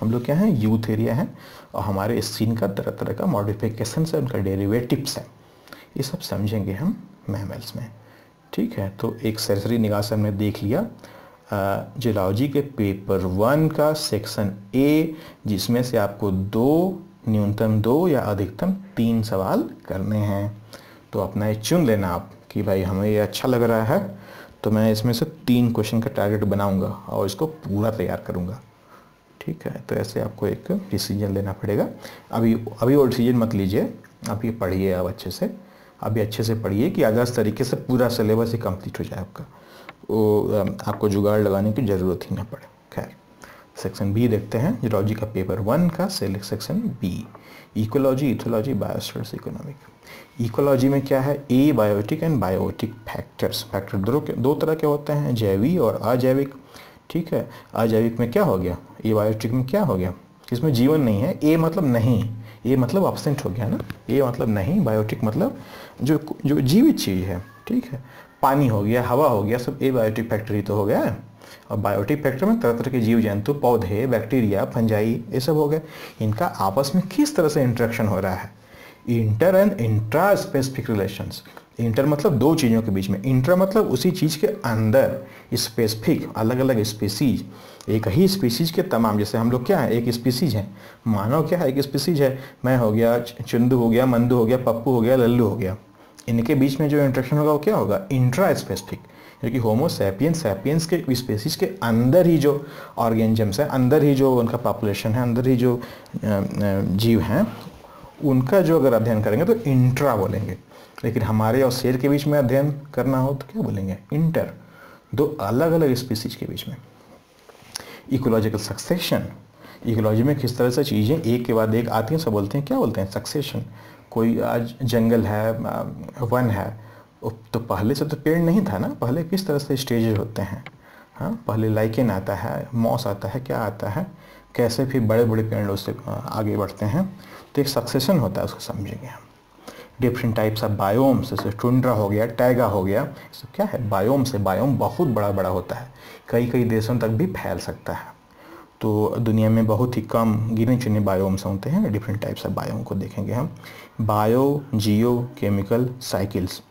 हम लोग क्या है यू थेरिया है और हमारे स्किन का तरह तरह का मॉडिफिकेशन है उनका डेरिवेटिव्स है ये सब समझेंगे हम मैमल्स में ठीक है तो एक सरसरी निगाह से हमने देख लिया जियोलॉजी के पेपर वन का सेक्शन ए जिसमें से आपको दो न्यूनतम दो या अधिकतम तीन सवाल करने हैं तो अपना ये चुन लेना आप कि भाई हमें ये अच्छा लग रहा है तो मैं इसमें से तीन क्वेश्चन का टारगेट बनाऊंगा और इसको पूरा तैयार करूंगा ठीक है तो ऐसे आपको एक डिसीजन लेना पड़ेगा अभी अभी वो डिसीजन मत लीजिए आप ये पढ़िए आप अच्छे से अभी अच्छे से पढ़िए कि अगस्त तरीके से पूरा सिलेबस ही कम्प्लीट हो जाए आपका वो आपको जुगाड़ लगाने की ज़रूरत ही ना पड़े खैर सेक्शन बी देखते हैं जोलॉजी का पेपर वन का section B ecology ethology biostats economic ecology में क्या है abiotic and biotic factors factor दो दो तरह के होते हैं जैविक और अजैविक ठीक है अजैविक में क्या हो गया ए बायोटिक में क्या हो गया इसमें जीवन नहीं है ए मतलब नहीं ए मतलब ऑब्सेंट हो गया ना ए मतलब नहीं बायोटिक मतलब जो जो जीवित चीज़ है ठीक है पानी हो गया हवा हो गया सब ए बायोटिक फैक्ट्री तो हो गया है और बायोटिक फैक्टर में तरह तरह के जीव जंतु पौधे बैक्टीरिया फंजाई ये सब हो गए इनका आपस में किस तरह से इंट्रैक्शन हो रहा है inter and intra specific relations inter मतलब दो चीज़ों के बीच में इंटर मतलब उसी चीज़ के अंदर स्पेसिफिक अलग अलग स्पीसीज एक ही स्पीसीज के तमाम जैसे हम लोग क्या है एक स्पीसीज है मानव क्या है एक स्पीसीज है मैं हो गया चंदू हो गया मंदू हो गया पप्पू हो गया लल्लू हो गया इनके बीच में जो इंट्रेक्शन होगा वो क्या होगा इंट्रा स्पेसिफिक जो कि होमोसैपियन सैपियंस के स्पेसिस के अंदर ही जो ऑर्गेनिजम्स हैं अंदर ही जो उनका पॉपुलेशन है अंदर ही जो जीव हैं उनका जो अगर अध्ययन करेंगे तो इंट्रा बोलेंगे लेकिन हमारे और शेर के बीच में अध्ययन करना हो तो क्या बोलेंगे इंटर दो अलग अलग स्पीसीज के बीच में इकोलॉजिकल सक्सेशन इकोलॉजी में किस तरह से चीज़ें एक के बाद एक आती हैं सब बोलते हैं क्या बोलते हैं सक्सेशन कोई आज जंगल है वन है तो पहले से तो पेड़ नहीं था ना पहले किस तरह से स्टेज होते हैं हाँ पहले लाइकेन आता है मॉस आता है क्या आता है कैसे फिर बड़े बड़े पेड़ उससे आगे बढ़ते हैं तो एक सक्सेशन होता है उसको समझेंगे हम डिफरेंट टाइप्स ऑफ बायोम्स जैसे टुंड्रा हो गया टैगा हो गया सब क्या है बायोम्स से बायोम बहुत बड़ा बड़ा होता है कई कई देशों तक भी फैल सकता है तो दुनिया में बहुत ही कम गिने चुने बायोम्स होते हैं डिफरेंट टाइप्स ऑफ बायोम को देखेंगे हम बायो जियो केमिकल साइकिल्स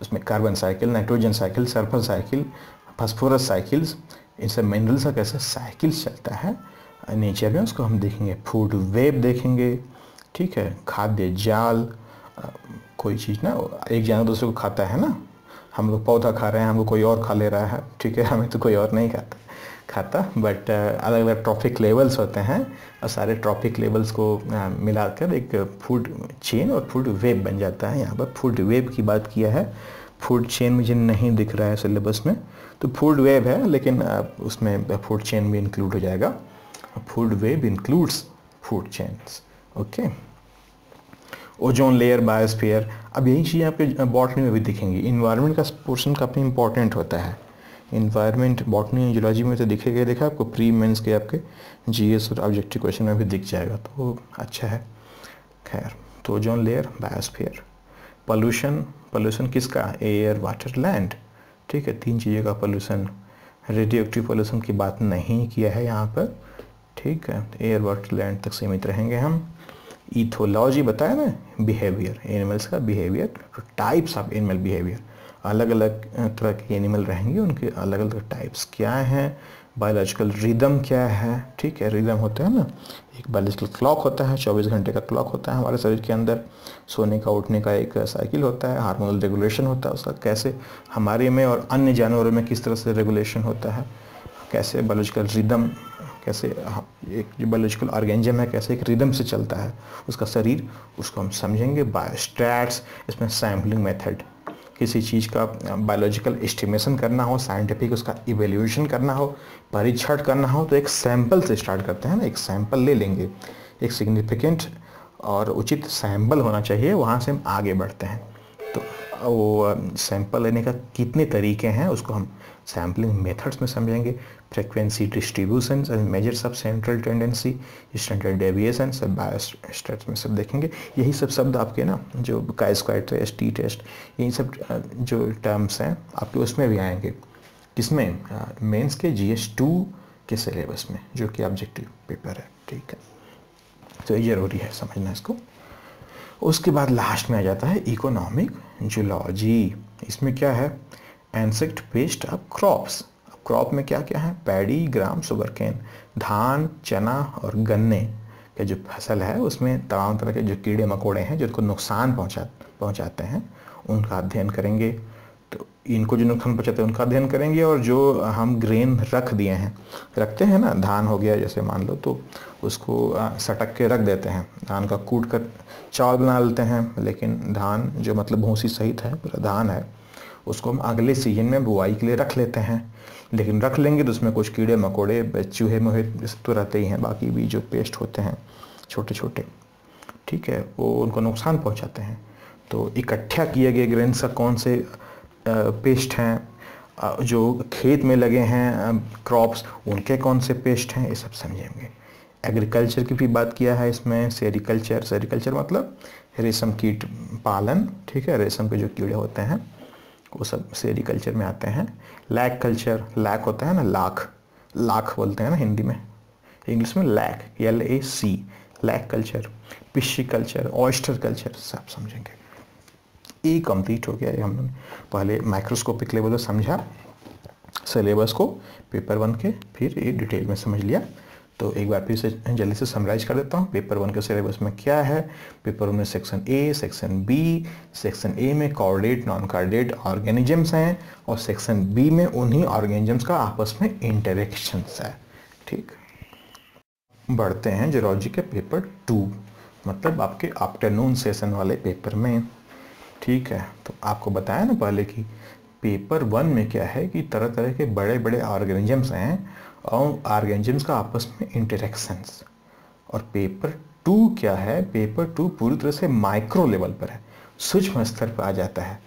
उसमें carbon cycle nitrogen cycle sulphur cycle phosphorus cycles इन सब मिनरल्स का कैसे साइकिल्स चलता है नेचर में उसको हम देखेंगे फूड वेब देखेंगे ठीक है खाद्य जाल कोई चीज़ ना एक जानवर दूसरे को खाता है ना हम लोग पौधा खा रहे हैं हमको कोई और खा ले रहा है ठीक है हमें तो कोई और नहीं खाता खाता बट uh, अलग अलग ट्रॉफिक लेवल्स होते हैं और सारे ट्रॉफिक लेवल्स को uh, मिलाकर एक फूड चेन और फूड वेब बन जाता है यहाँ पर फूड वेब की बात किया है फूड चेन मुझे नहीं दिख रहा है सिलेबस में तो फूड वेब है लेकिन uh, उसमें फूड चेन भी इंक्लूड हो जाएगा food web includes food chains okay ozone layer biosphere अब यही चीज़ें आपके बॉटनी में भी दिखेंगी इन्वायरमेंट का पोर्शन काफ़ी इंपॉर्टेंट होता है इन्वायरमेंट बॉटनी एंड जोलॉजी में तो दिखे गए देखा आपको प्री मेंस के आपके जीएस और ऑब्जेक्टिव क्वेश्चन में भी दिख जाएगा तो अच्छा है खैर तो zone layer biosphere pollution pollution किसका एयर वाटर लैंड ठीक है तीन चीज़ों का पॉल्यूशन रेडियो एक्टिव पॉल्यूशन की बात नहीं किया है यहाँ पर ठीक है एयर वाटर लैंड तक सीमित रहेंगे हम इथोलॉजी बताया ना बिहेवियर एनिमल्स का behaviour types of animal behaviour अलग अलग तरह के एनिमल रहेंगे उनके अलग अलग टाइप्स क्या हैं बायोलॉजिकल रिदम क्या है ठीक है रिदम होता है ना एक बायोलॉजिकल क्लॉक होता है 24 घंटे का क्लॉक होता है हमारे शरीर के अंदर सोने का उठने का एक साइकिल होता है हार्मोनल रेगुलेशन होता है उसका कैसे हमारे में और अन्य जानवरों में किस तरह से रेगुलेशन होता है कैसे बायोलॉजिकल रिदम कैसे एक जो बायोलॉजिकल ऑर्गेंजम है कैसे एक रिदम से चलता है उसका शरीर उसको हम समझेंगे बायोस्टैट्स इसमें सैम्पलिंग मेथड किसी चीज़ का बायोलॉजिकल एस्टिमेशन करना हो साइंटिफिक उसका इवेल्यूशन करना हो परीक्षण करना हो तो एक सैंपल से स्टार्ट करते हैं ना एक सैंपल ले लेंगे एक सिग्निफिकेंट और उचित सैंपल होना चाहिए वहाँ से हम आगे बढ़ते हैं तो वो सैंपल लेने का कितने तरीके हैं उसको हम सैम्पलिंग मेथड्स में समझेंगे frequency distribution and measures of central tendency standard deviation सब bias स्टेट में सब देखेंगे यही सब शब्द आपके ना जो का स्क्वायर टेस्ट टी टेस्ट यही सब जो टर्म्स हैं आपके उसमें भी आएंगे किसमें मेंस के जी एस टू के सिलेबस में जो कि ऑब्जेक्टिव पेपर है ठीक है तो ये ज़रूरी है समझना इसको उसके बाद लास्ट में आ जाता है इकोनॉमिक जूलॉजी इसमें क्या है insect pest of crops crop में क्या क्या है पैडी ग्राम सुबरकेन धान चना और गन्ने के जो फसल है उसमें तमाम तरह के जो कीड़े मकोड़े हैं जिनको नुकसान पहुँचा पहुँचाते हैं उनका अध्ययन करेंगे तो इनको जो नुकसान पहुँचाते हैं उनका अध्ययन करेंगे और जो हम ग्रेन रख दिए हैं रखते हैं ना धान हो गया जैसे मान लो तो उसको सटक के रख देते हैं धान का कूट कर चावल बना लेते हैं लेकिन धान जो मतलब भूसी सहित है पूरा धान है उसको हम अगले सीजन में बुआई के लिए रख लेते हैं लेकिन रख लेंगे तो उसमें कुछ कीड़े मकोड़े चूहे मुहे तो रहते ही हैं बाकी भी जो पेस्ट होते हैं छोटे छोटे ठीक है वो उनको नुकसान पहुंचाते हैं तो इकट्ठा किए गए ग्रेन्स कौन से पेस्ट हैं जो खेत में लगे हैं क्रॉप्स उनके कौन से पेस्ट हैं ये सब समझेंगे एग्रीकल्चर की भी बात किया है इसमें सेरिकल्चर सेरिकल्चर मतलब रेशम कीट पालन ठीक है रेशम के जो कीड़े होते हैं वो सब सेरी कल्चर में आते हैं लैक कल्चर लैक होता है ना लाख लाख बोलते हैं ना हिंदी में इंग्लिश में lac L A C lac culture pisciculture oyster culture सब समझेंगे ई कंप्लीट हो गया ये हमने पहले माइक्रोस्कोपिक लेवल पर समझा सिलेबस को पेपर वन के फिर ये डिटेल में समझ लिया तो एक बार फिर से जल्दी से समराइज कर देता हूँ पेपर वन के सिलेबस में क्या है पेपर वन में section A section B section A में कॉर्डेट नॉन कॉर्डेट ऑर्गेनिजम्स हैं और सेक्शन बी में उन्हीं ऑर्गेनिजम्स का आपस में इंटरेक्शंस है ठीक बढ़ते हैं जोलॉजी के पेपर टू मतलब आपके आफ्टरनून सेशन वाले पेपर में ठीक है तो आपको बताया ना पहले कि पेपर वन में क्या है कि तरह तरह के बड़े बड़े ऑर्गेनिजम्स हैं और आर्गेंजम्स का आपस में इंटरेक्शंस और पेपर टू क्या है पेपर टू पूरी तरह से माइक्रो लेवल पर है सूक्ष्म स्तर पर आ जाता है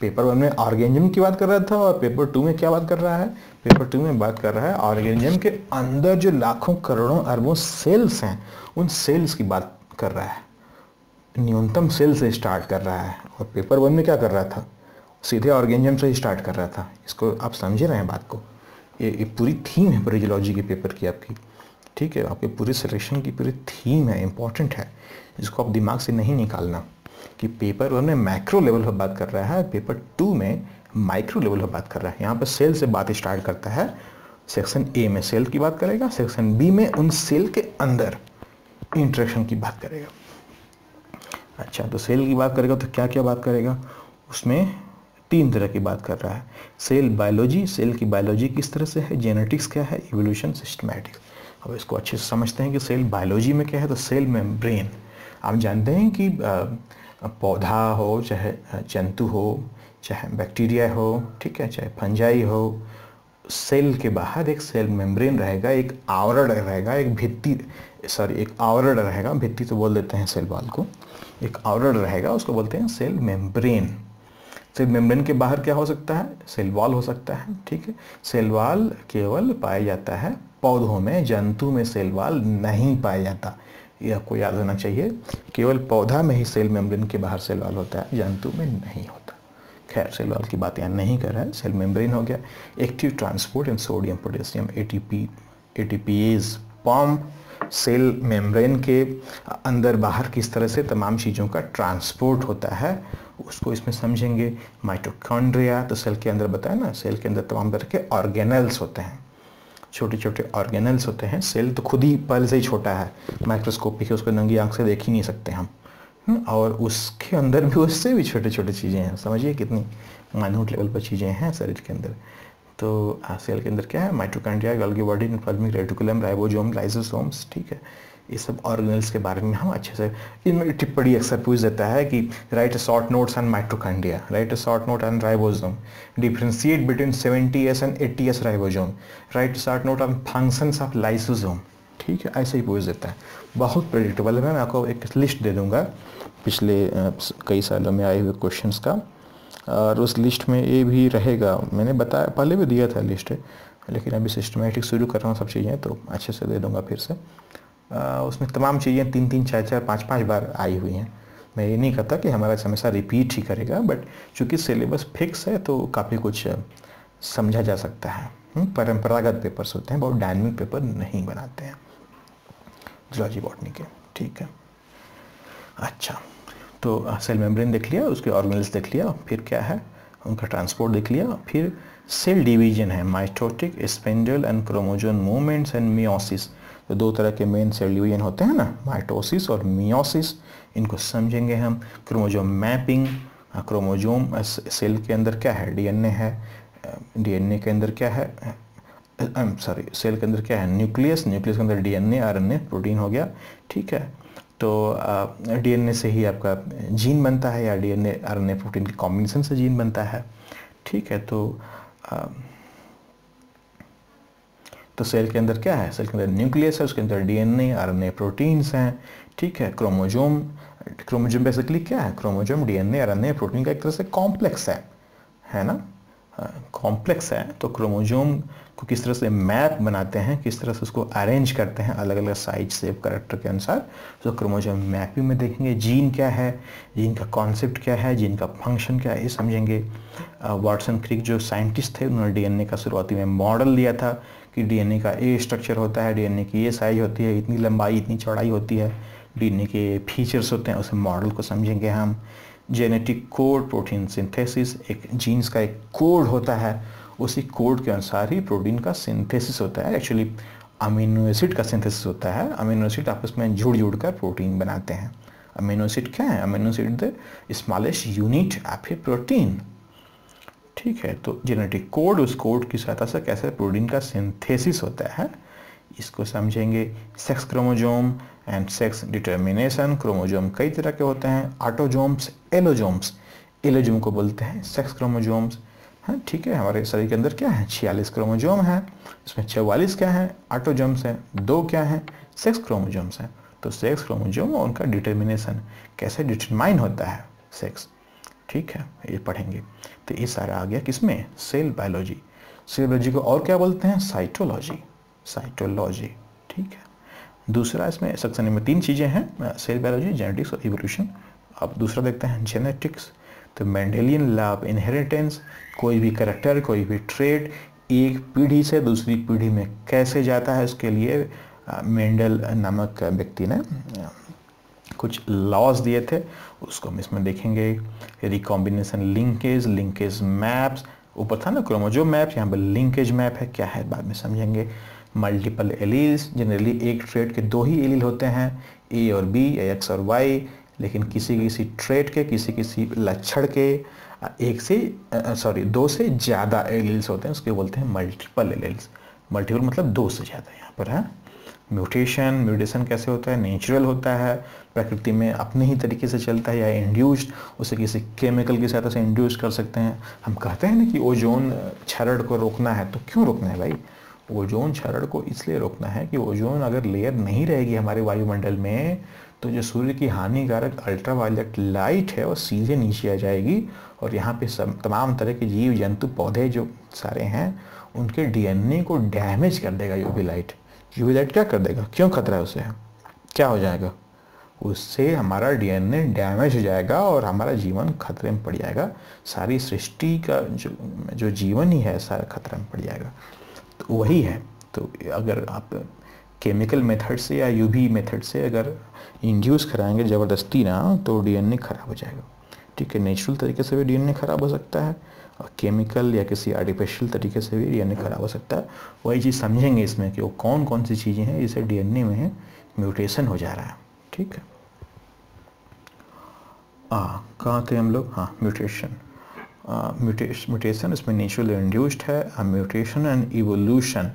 पेपर वन में ऑर्गेनजम की बात कर रहा था और पेपर टू में क्या बात कर रहा है पेपर टू में बात कर रहा है ऑर्गेनिज्म के अंदर जो लाखों करोड़ों अरबों सेल्स हैं उन सेल्स की बात कर रहा है न्यूनतम सेल से स्टार्ट कर रहा है और पेपर वन में क्या कर रहा था सीधे ऑर्गेनिज्म से स्टार्ट कर रहा था इसको आप समझे रहे हैं बात को ये, ये पूरी थीम है ब्रिजोलॉजी के पेपर की आपकी ठीक है आपके पूरे सिलेक्शन की पूरी थीम है इंपॉर्टेंट है जिसको आप दिमाग से नहीं निकालना कि पेपर वन में माइक्रो लेवल पर बात कर रहा है पेपर टू में माइक्रो लेवल पर बात कर रहा है यहाँ पर सेल से बात स्टार्ट करता है सेक्शन ए में सेल की बात करेगा सेक्शन बी में उन सेल के अंदर इंट्रेक्शन की बात करेगा अच्छा तो सेल की बात करेगा तो क्या क्या बात करेगा उसमें तीन तरह की बात कर रहा है सेल बायोलॉजी सेल की बायोलॉजी किस तरह से है जेनेटिक्स क्या है इवोल्यूशन सिस्टमैटिक्स अब इसको अच्छे से समझते हैं कि सेल बायोलॉजी में क्या है तो सेल मेम्ब्रेन आप जानते हैं कि पौधा हो चाहे जंतु हो चाहे बैक्टीरिया हो ठीक है चाहे फंजाई हो सेल के बाहर एक सेल मेम्ब्रेन रहेगा एक आवरण रहेगा एक भित्ति सॉरी एक आवरण रहेगा भित्ति तो बोल देते हैं सेल बाल को एक आवरण रहेगा उसको बोलते हैं सेल मेम्ब्रेन सेल तो मेम्ब्रेन के बाहर क्या हो सकता है सेल वॉल हो सकता है ठीक है सेल वॉल केवल पाया जाता है पौधों में जंतु में सेल वॉल नहीं पाया जाता ये आपको याद होना चाहिए केवल पौधा में ही सेल मेम्ब्रेन के बाहर सेल वॉल होता है जंतु में नहीं होता खैर सेल वॉल की बात यहाँ नहीं कर रहा है सेल मेम्ब्रेन हो गया active transport and sodium potassium A P ATPase pump cell membrane के अंदर बाहर किस तरह से तमाम चीज़ों का ट्रांसपोर्ट होता है उसको इसमें समझेंगे माइटोकॉन्ड्रिया तो सेल के अंदर बताया ना सेल के अंदर तमाम तरह के ऑर्गेनल्स होते हैं छोटे छोटे ऑर्गेनल्स होते हैं सेल तो खुद ही पल से ही छोटा है माइक्रोस्कोपिक है उसको नंगी आंख से देख ही नहीं सकते हम हम्म, और उसके अंदर भी उससे भी छोटे छोटे चीज़ें हैं समझिए कितनी माइन्यूट लेवल पर चीज़ें हैं शरीर के अंदर तो सेल के अंदर क्या है mitochondria Golgi body reticulum ribosome lysosomes ठीक है ये सब ऑर्गेनल्स के बारे में हम अच्छे से इनमें टिप्पणी अक्सर पूछ देता है कि write short notes and mitochondria write short note and ribosome differentiate between seventy S and eighty S ribosome write short note and functions of lysosome ठीक है ऐसे ही पूछ देता है बहुत प्रडिक्टेबल है मैं आपको एक लिस्ट दे दूँगा पिछले कई सालों में आए हुए क्वेश्चन का और उस लिस्ट में ये भी रहेगा मैंने बताया पहले भी दिया था लिस्ट लेकिन अभी सिस्टमेटिक शुरू कर रहा हूँ सब चीज़ें तो अच्छे से दे दूँगा फिर से उसमें तमाम चीज़ें तीन तीन चार चार पाँच पाँच बार आई हुई हैं मैं ये नहीं कहता कि हमारा समस्या रिपीट ही करेगा बट चूँकि सिलेबस फिक्स है तो काफ़ी कुछ समझा जा सकता है हम्म, परंपरागत पेपर्स होते हैं बहुत डायनमिक पेपर नहीं बनाते हैं जोलॉजी बॉटनी के ठीक है अच्छा तो सेल मेम्ब्रेन देख लिया उसके ऑर्गेनल्स देख लिया फिर क्या है उनका ट्रांसपोर्ट देख लिया फिर सेल डिवीजन है mitotic spindle and chromosome movements and meiosis तो दो तरह के मेन सेल डिवीजन होते हैं ना माइटोसिस और मियोसिस इनको समझेंगे हम क्रोमोजोम मैपिंग क्रोमोजोम सेल के अंदर क्या है डीएनए है डीएनए के अंदर क्या है आई एम सॉरी सेल के अंदर क्या है न्यूक्लियस न्यूक्लियस के अंदर डीएनए आरएनए प्रोटीन हो गया ठीक है तो डीएनए से ही आपका जीन बनता है या डीएनए आरएनए प्रोटीन के कॉम्बिनेशन से जीन बनता है ठीक है तो आ, तो सेल के अंदर क्या है सेल के अंदर न्यूक्लियस है उसके अंदर डीएनए आरएनए प्रोटीन्स हैं ठीक है क्रोमोजोम क्रोमोजोम बेसिकली क्या है क्रोमोजोम डीएनए आरएनए प्रोटीन का एक तरह से कॉम्प्लेक्स है है ना कॉम्प्लेक्स हाँ, है तो क्रोमोजोम को किस तरह से मैप बनाते हैं किस तरह से उसको अरेंज करते हैं अलग अलग साइज से करेक्टर के अनुसार तो क्रोमोजोम मैपिंग में देखेंगे जीन क्या है जीन का कॉन्सेप्ट क्या है जीन का फंक्शन क्या है ये समझेंगे वाटसन uh, क्रिक जो साइंटिस्ट थे उन्होंने डीएनए का शुरुआती में मॉडल दिया था कि डीएनए का ए स्ट्रक्चर होता है डीएनए की ये साइज होती है इतनी लंबाई इतनी चौड़ाई होती है डीएनए के फीचर्स होते हैं उसे मॉडल को समझेंगे हम जेनेटिक कोड प्रोटीन सिंथेसिस एक जीन्स का एक कोड होता है उसी कोड के अनुसार ही प्रोटीन का सिंथेसिस होता है एक्चुअली अमीनो एसिड का सिंथेसिस होता है अमीनो एसिड आपस में जुड़ जुड़ कर प्रोटीन बनाते हैं अमीनो एसिड क्या है amino acid the smallest unit of a protein ठीक है तो जेनेटिक कोड उस कोड की सहायता से कैसे प्रोटीन का सिंथेसिस होता है इसको समझेंगे sex chromosome and sex determination chromosome कई तरह के होते हैं ऑटोजोम्स एलोजोम्स एलोजोम को बोलते हैं सेक्स क्रोमोजोम्स हैं ठीक है हमारे शरीर के अंदर क्या है छियालीस क्रोमोजोम हैं इसमें चवालीस क्या हैं ऑटोजोम्स हैं दो क्या हैं सेक्स क्रोमोजोम्स हैं तो सेक्स क्रोमोजोम और उनका डिटर्मिनेशन कैसे डिटरमाइन होता है सेक्स ठीक है ये पढ़ेंगे तो ये सारा आ गया किसमें सेल बायोलॉजी सेल बायोलॉजी को और क्या बोलते हैं साइटोलॉजी साइटोलॉजी ठीक है दूसरा इसमें सेक्शन में तीन चीज़ें हैं सेल बायोलॉजी जेनेटिक्स और इवोल्यूशन अब दूसरा देखते हैं जेनेटिक्स तो मैंडेलियन लाभ इनहेरिटेंस कोई भी करेक्टर कोई भी ट्रेड एक पीढ़ी से दूसरी पीढ़ी में कैसे जाता है उसके लिए मेंडल नामक व्यक्ति ने कुछ लॉज दिए थे उसको हम इसमें देखेंगे रिकॉम्बिनेशन लिंकेज लिंकेज मैप्स ऊपर था ना क्रोमोजो मैप्स यहाँ पर लिंकेज मैप है क्या है बाद में समझेंगे मल्टीपल एलील्स जनरली एक ट्रेड के दो ही एलील होते हैं ए और बी एक्स और वाई लेकिन किसी किसी ट्रेड के किसी किसी लक्षण के एक से सॉरी दो से ज़्यादा एलील्स होते हैं उसके बोलते हैं मल्टीपल एलील्स मल्टीपल मतलब दो से ज़्यादा यहाँ पर है हाँ? म्यूटेशन म्यूटेशन कैसे होता है नेचुरल होता है प्रकृति में अपने ही तरीके से चलता है या इंड्यूस्ड उसे किसी केमिकल की सहायता से इंड्यूस कर सकते हैं हम कहते हैं ना कि ओजोन छरड़ को रोकना है तो क्यों रोकना है भाई ओजोन छरड़ को इसलिए रोकना है कि ओजोन अगर लेयर नहीं रहेगी हमारे वायुमंडल में तो जो सूर्य की हानिकारक अल्ट्रावायलेट लाइट है वो सीधे नीचे आ जाएगी और यहाँ पे सब तमाम तरह के जीव जंतु पौधे जो सारे हैं उनके डीएनए को डैमेज कर देगा भी लाइट यूवी लाइट क्या कर देगा क्यों खतरा है उसे क्या हो जाएगा उससे हमारा डीएनए डैमेज हो जाएगा और हमारा जीवन खतरे में पड़ जाएगा सारी सृष्टि का जो जो जीवन ही है सारा खतरे में पड़ जाएगा तो वही है तो अगर आप केमिकल मेथड से या यूवी मेथड से अगर इंड्यूस कराएंगे ज़बरदस्ती ना तो डीएनए ख़राब हो जाएगा ठीक है नेचुरल तरीके से भी डीएनए ख़राब हो सकता है केमिकल या किसी आर्टिफिशियल तरीके से भी डीएनए खराब हो सकता है वही चीज़ समझेंगे इसमें कि वो कौन कौन सी चीज़ें हैं जिसे डीएनए में म्यूटेशन हो जा रहा है ठीक है कहाँ थे हम लोग हाँ म्यूटेशन म्यूटेश म्यूटेशन इसमें नेचुरल इंड्यूस्ड है mutation and evolution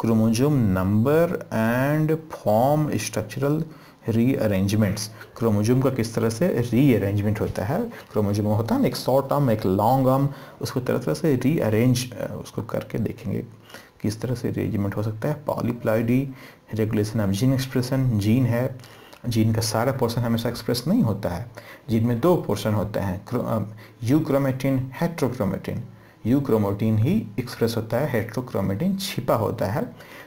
chromosome number and form structural rearrangements chromosome का किस तरह से रीअरेंजमेंट होता है क्रोमोजोम होता है ना एक शॉर्ट आर्म एक लॉन्ग आर्म उसको तरह तरह से रीअरेंज उसको करके देखेंगे किस तरह से रीअरेंजमेंट हो सकता है polyploidy regulation of gene expression gene है जीन का सारा पोर्शन हमेशा एक्सप्रेस नहीं होता है जीन में दो पोर्शन होते हैं euchromatin heterochromatin euchromatin ही एक्सप्रेस होता है हेट्रोक्रोमेटिन छिपा होता है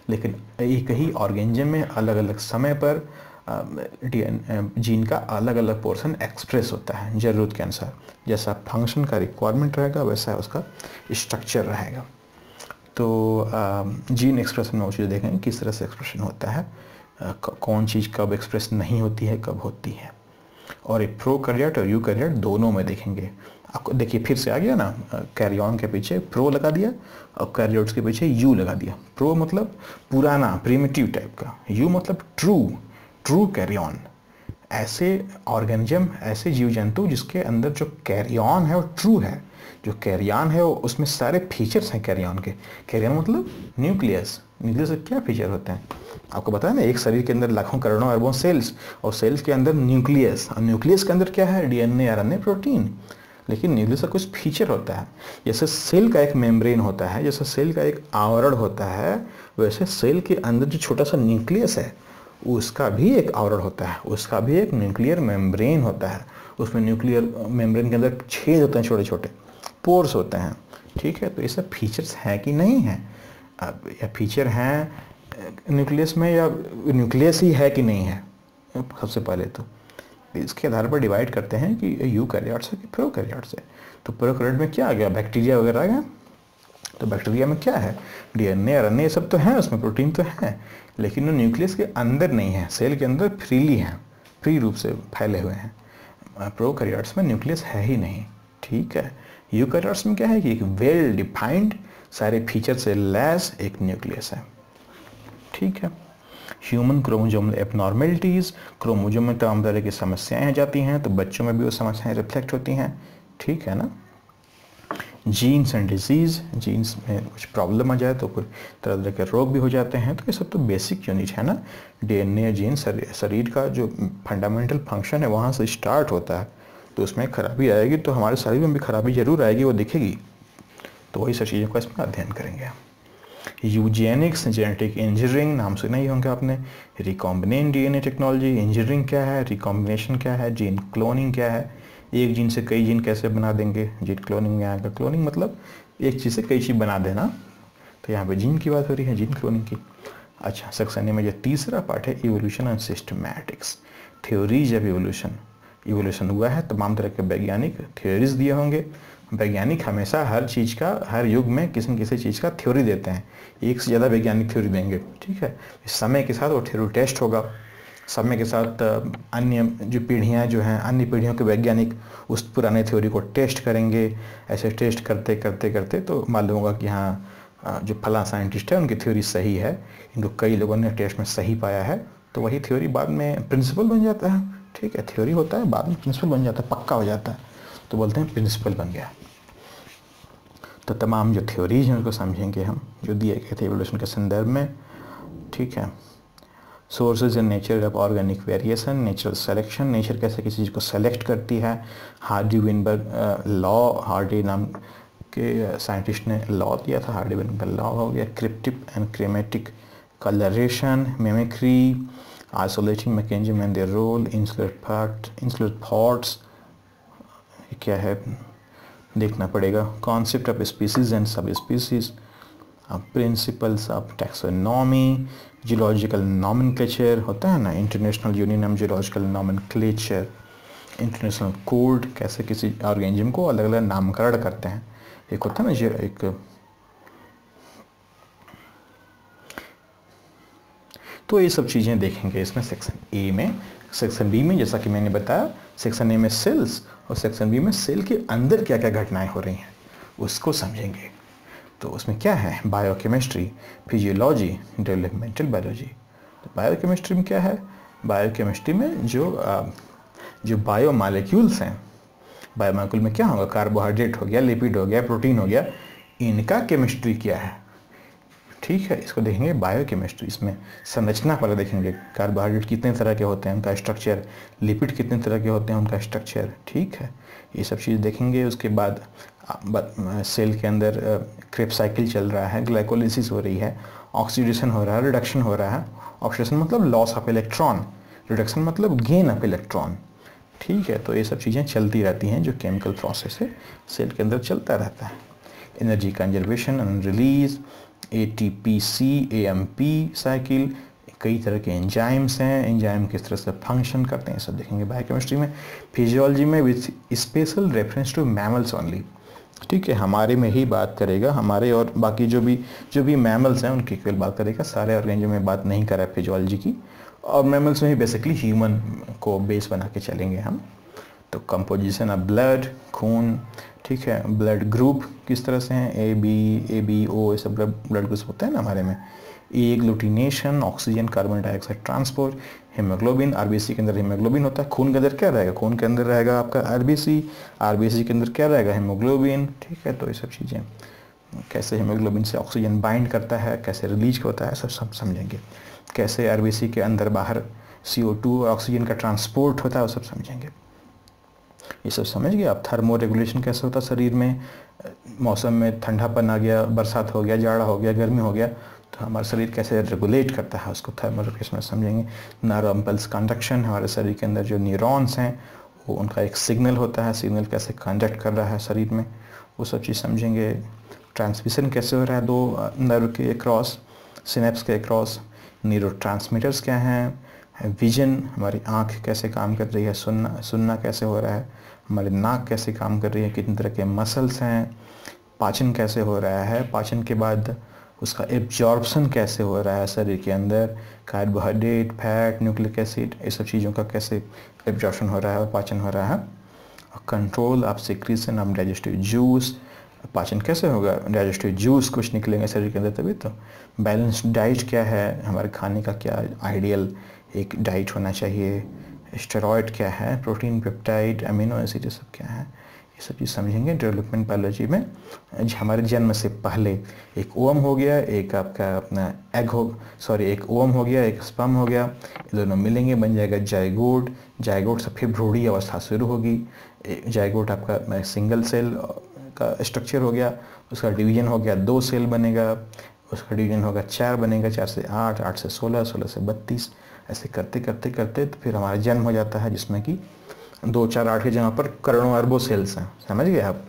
लेकिन एक ही ऑर्गेंजम में अलग अलग समय पर जीन का अलग अलग पोर्शन एक्सप्रेस होता है ज़रूरत के अनुसार जैसा फंक्शन का रिक्वायरमेंट रहेगा वैसा उसका स्ट्रक्चर रहेगा तो जीन एक्सप्रेशन में वो चीज़ देखेंगे किस तरह से एक्सप्रेशन होता है कौन चीज़ कब एक्सप्रेस नहीं होती है कब होती है और ये प्रो करियट और यू करियट दोनों में देखेंगे आपको देखिए फिर से आ गया ना कैरी ऑन के पीछे प्रो लगा दिया और कैरियोट्स के पीछे यू लगा दिया प्रो मतलब पुराना प्रीमेटिव टाइप का यू मतलब ट्रू ट्रू कैरियन ऐसे ऑर्गेनिज्म ऐसे जीव जंतु जिसके अंदर जो कैरियन है वो ट्रू है जो कैरियन है वो उसमें सारे फीचर्स हैं कैरियन के कैरियन मतलब न्यूक्लियस न्यूक्लियस के क्या फीचर होते हैं आपको पता है ना एक शरीर के अंदर लाखों करोड़ों अरबों सेल्स और सेल्स के अंदर न्यूक्लियस और न्यूक्लियस के अंदर क्या है एन ए प्रोटीन लेकिन न्यूक्लियस का कुछ फीचर होता है जैसे सेल का एक मेम्ब्रेन होता है जैसे सेल का एक आवरण होता है वैसे सेल के अंदर जो छोटा सा न्यूक्लियस है उसका भी एक आवरण होता है उसका भी एक न्यूक्लियर मेम्ब्रेन होता है उसमें न्यूक्लियर मेम्ब्रेन के अंदर छेद होते हैं छोटे छोटे पोर्स होते हैं ठीक है तो ये सब फीचर्स हैं कि नहीं है अब यह फीचर हैं न्यूक्लियस में या न्यूक्लियस ही है कि नहीं है सबसे पहले तो इसके आधार पर डिवाइड करते हैं कि यू कैरियाट से कि प्रो कैरियाट से तो प्रो कैरियाट में क्या आ गया बैक्टीरिया वगैरह आ गया तो बैक्टीरिया में क्या है डीएनए आरएनए ए सब तो हैं उसमें प्रोटीन तो है लेकिन वो न्यूक्लियस के अंदर नहीं है सेल के अंदर फ्रीली हैं फ्री रूप से फैले हुए हैं प्रोकैरियोट्स में न्यूक्लियस है ही नहीं ठीक है यूकैरियोट्स में क्या है कि एक वेल डिफाइंड सारे फीचर से लैस एक न्यूक्लियस है ठीक है ह्यूमन क्रोमोजोम एबनॉर्मेलिटीज़ क्रोमोजोम में तमाम तरह की समस्याएं आ जाती हैं तो बच्चों में भी वो समस्याएं रिफ्लेक्ट होती हैं ठीक है ना जीन्स एंड डिजीज़ जीन्स में कुछ प्रॉब्लम आ जाए तो कोई तरह तरह के रोग भी हो जाते हैं तो ये सब तो बेसिक यूनिट है ना डीएनए जीन शरीर का जो फंडामेंटल फंक्शन है वहाँ से स्टार्ट होता है तो उसमें खराबी आएगी तो हमारे शरीर में भी खराबी ज़रूर आएगी वो दिखेगी तो वही सब चीज़ों का इसमें अध्ययन करेंगे यूजेनिक्स जेनेटिक इंजीनियरिंग नाम सुना ही होंगे आपने रिकॉम्बिनेंट डीएनए टेक्नोलॉजी इंजीनियरिंग क्या है रिकॉम्बिनेशन क्या है जीन क्लोनिंग क्या है एक जीन से कई जीन कैसे बना देंगे जीन क्लोनिंग में आएगा क्लोनिंग मतलब एक चीज़ से कई चीज़ बना देना तो यहाँ पे जीन की बात हो रही है जीन क्लोनिंग की अच्छा सक्सन में जो तीसरा पार्ट है evolution and systematics theories of evolution evolution हुआ है तमाम तरह के वैज्ञानिक थ्योरीज दिए होंगे वैज्ञानिक हमेशा हर चीज़ का हर युग में किसी न किसी चीज़ का थ्योरी देते हैं एक से ज़्यादा वैज्ञानिक थ्योरी देंगे ठीक है समय के साथ वो थ्योरी टेस्ट होगा समय के साथ अन्य जो पीढ़ियाँ जो हैं अन्य पीढ़ियों के वैज्ञानिक उस पुराने थ्योरी को टेस्ट करेंगे ऐसे टेस्ट करते करते करते तो मालूम होगा कि हाँ जो फला साइंटिस्ट है उनकी थ्योरी सही है इनको कई लोगों ने टेस्ट में सही पाया है तो वही थ्योरी बाद में प्रिंसिपल बन जाता है ठीक है थ्योरी होता है बाद में प्रिंसिपल बन जाता है पक्का हो जाता है तो बोलते हैं प्रिंसिपल बन गया तो तमाम जो थ्योरीज हैं उनको समझेंगे हम जो दिए गए थे एवोल्यूशन के संदर्भ में ठीक है sources in nature of organic variation natural selection nature कैसे किसी चीज़ को सेलेक्ट करती है हार्डी विनबर्ग लॉ हार्डी नाम के साइंटिस्ट uh, ने लॉ दिया था हार्डी विनबर्ग लॉ हो गया cryptic and chromatic coloration mimicry isolating mechanism and their role insulate fact insular thoughts क्या है देखना पड़ेगा concept of species and sub species principles of taxonomy geological nomen होता है ना international of geological nomen international code कैसे किसी organism को अलग अलग नामकरण करते हैं एक होता है ना एक तो ये सब चीज़ें देखेंगे इसमें सेक्शन ए में सेक्शन बी में जैसा कि मैंने बताया सेक्शन ए में सेल्स और सेक्शन बी में सेल के अंदर क्या क्या घटनाएं हो रही हैं उसको समझेंगे तो उसमें क्या है बायोकेमिस्ट्री फिजियोलॉजी डेवलपमेंटल बायोलॉजी तो बायोकेमिस्ट्री में क्या है बायोकेमिस्ट्री में जो जो बायो मालिक्यूल्स हैं बायो मालिक्यूल में क्या होगा कार्बोहाइड्रेट हो गया लिपिड हो गया प्रोटीन हो गया इनका केमिस्ट्री क्या है ठीक है इसको देखेंगे बायोकेमिस्ट्री इसमें संरचना पहले देखेंगे कार्बोहाइड्रेट कितने तरह के होते हैं उनका स्ट्रक्चर लिपिड कितने तरह के होते हैं उनका स्ट्रक्चर ठीक है ये सब चीज़ देखेंगे उसके बाद सेल uh, के अंदर क्रेप uh, साइकिल चल रहा है ग्लाइकोलिसिस हो रही है ऑक्सीडेशन हो रहा है रिडक्शन हो रहा है ऑक्सीडेशन मतलब लॉस ऑफ इलेक्ट्रॉन रिडक्शन मतलब गेन ऑफ इलेक्ट्रॉन ठीक है तो ये सब चीज़ें चलती रहती हैं जो केमिकल प्रोसेस है सेल के अंदर चलता रहता है energy conservation and release A T P C A M P cycle कई तरह के एंजाइम्स हैं एंजाइम किस तरह से फंक्शन करते हैं सब देखेंगे बायोकेमिस्ट्री में फिजियोलॉजी में with special reference to mammals only ठीक है हमारे में ही बात करेगा हमारे और बाकी जो भी जो भी मैमल्स हैं उनकी केवल बात करेगा सारे ऑर्गेनिज्म में बात नहीं करा है फिजोलॉजी की और मैमल्स में ही बेसिकली ह्यूमन को बेस बना के चलेंगे हम तो कंपोजिशन ऑफ ब्लड खून ठीक है ब्लड ग्रुप किस तरह से हैं A B A B O ये सब ब्लड ग्रुप होते हैं ना हमारे में agglutination oxygen carbon dioxide transport haemoglobin RBC के अंदर हीमोग्लोबिन होता है खून के अंदर क्या रहेगा खून के अंदर रहेगा आपका आरबीसी आरबीसी के अंदर क्या रहेगा हीमोग्लोबिन ठीक है तो ये सब चीज़ें कैसे हीमोग्लोबिन से ऑक्सीजन बाइंड करता है कैसे रिलीज होता है सब सब समझेंगे कैसे आरबीसी के अंदर बाहर सी और ऑक्सीजन का ट्रांसपोर्ट होता है वो सब समझेंगे ये सब समझ गए आप थर्मो रेगुलेशन कैसे होता है शरीर में मौसम में ठंडापन आ गया बरसात हो गया जाड़ा हो गया गर्मी हो गया तो हमारा शरीर कैसे रेगुलेट करता है उसको थर्मल रेगुलेशन में समझेंगे नर्व अम्पल्स कंडक्शन हमारे शरीर के अंदर जो न्यूरॉन्स हैं वो उनका एक सिग्नल होता है सिग्नल कैसे कंडक्ट कर रहा है शरीर में वो सब चीज़ समझेंगे ट्रांसमिशन कैसे हो रहा है दो नर्व के अक्रॉस सिनेप्स के अक्रॉस न्यूरो क्या हैं विजन हमारी आँख कैसे काम कर रही है सुनना सुनना कैसे हो रहा है हमारे नाक कैसे काम कर रही है कितनी तरह के मसल्स हैं पाचन कैसे हो रहा है पाचन के बाद उसका एब्जॉर्बसन कैसे हो रहा है शरीर के अंदर कार्बोहाइड्रेट फैट न्यूक्लिक एसिड ये सब चीज़ों का कैसे एब्जॉर्बन हो रहा है और पाचन हो रहा है कंट्रोल आप सिक्रीसन आप डाइजेस्टिव जूस पाचन कैसे होगा डाइजेस्टिव जूस कुछ निकलेंगे शरीर के अंदर तभी तो बैलेंस डाइट क्या है हमारे खाने का क्या आइडियल एक डाइट होना चाहिए स्टेरॉयड क्या है प्रोटीन पेप्टाइड अमीनो एसिड ये सब क्या है ये सब चीज़ समझेंगे डेवलपमेंट बायोलॉजी में हमारे जन्म से पहले एक ओम हो गया एक आपका अपना एग हो सॉरी एक ओम हो गया एक स्पम हो गया ये दोनों मिलेंगे बन जाएगा जायगोड जायगोड से फिर भ्रूढ़ी अवस्था शुरू होगी जायगोड आपका सिंगल सेल का स्ट्रक्चर हो गया उसका डिवीजन हो गया दो सेल बनेगा उसका डिवीजन होगा चार बनेगा चार से आठ आठ से सोलह सोलह से बत्तीस ऐसे करते करते करते तो फिर हमारा जन्म हो जाता है जिसमें कि दो चार आठ के जगह पर करोड़ों अरबों सेल्स हैं समझ गए आप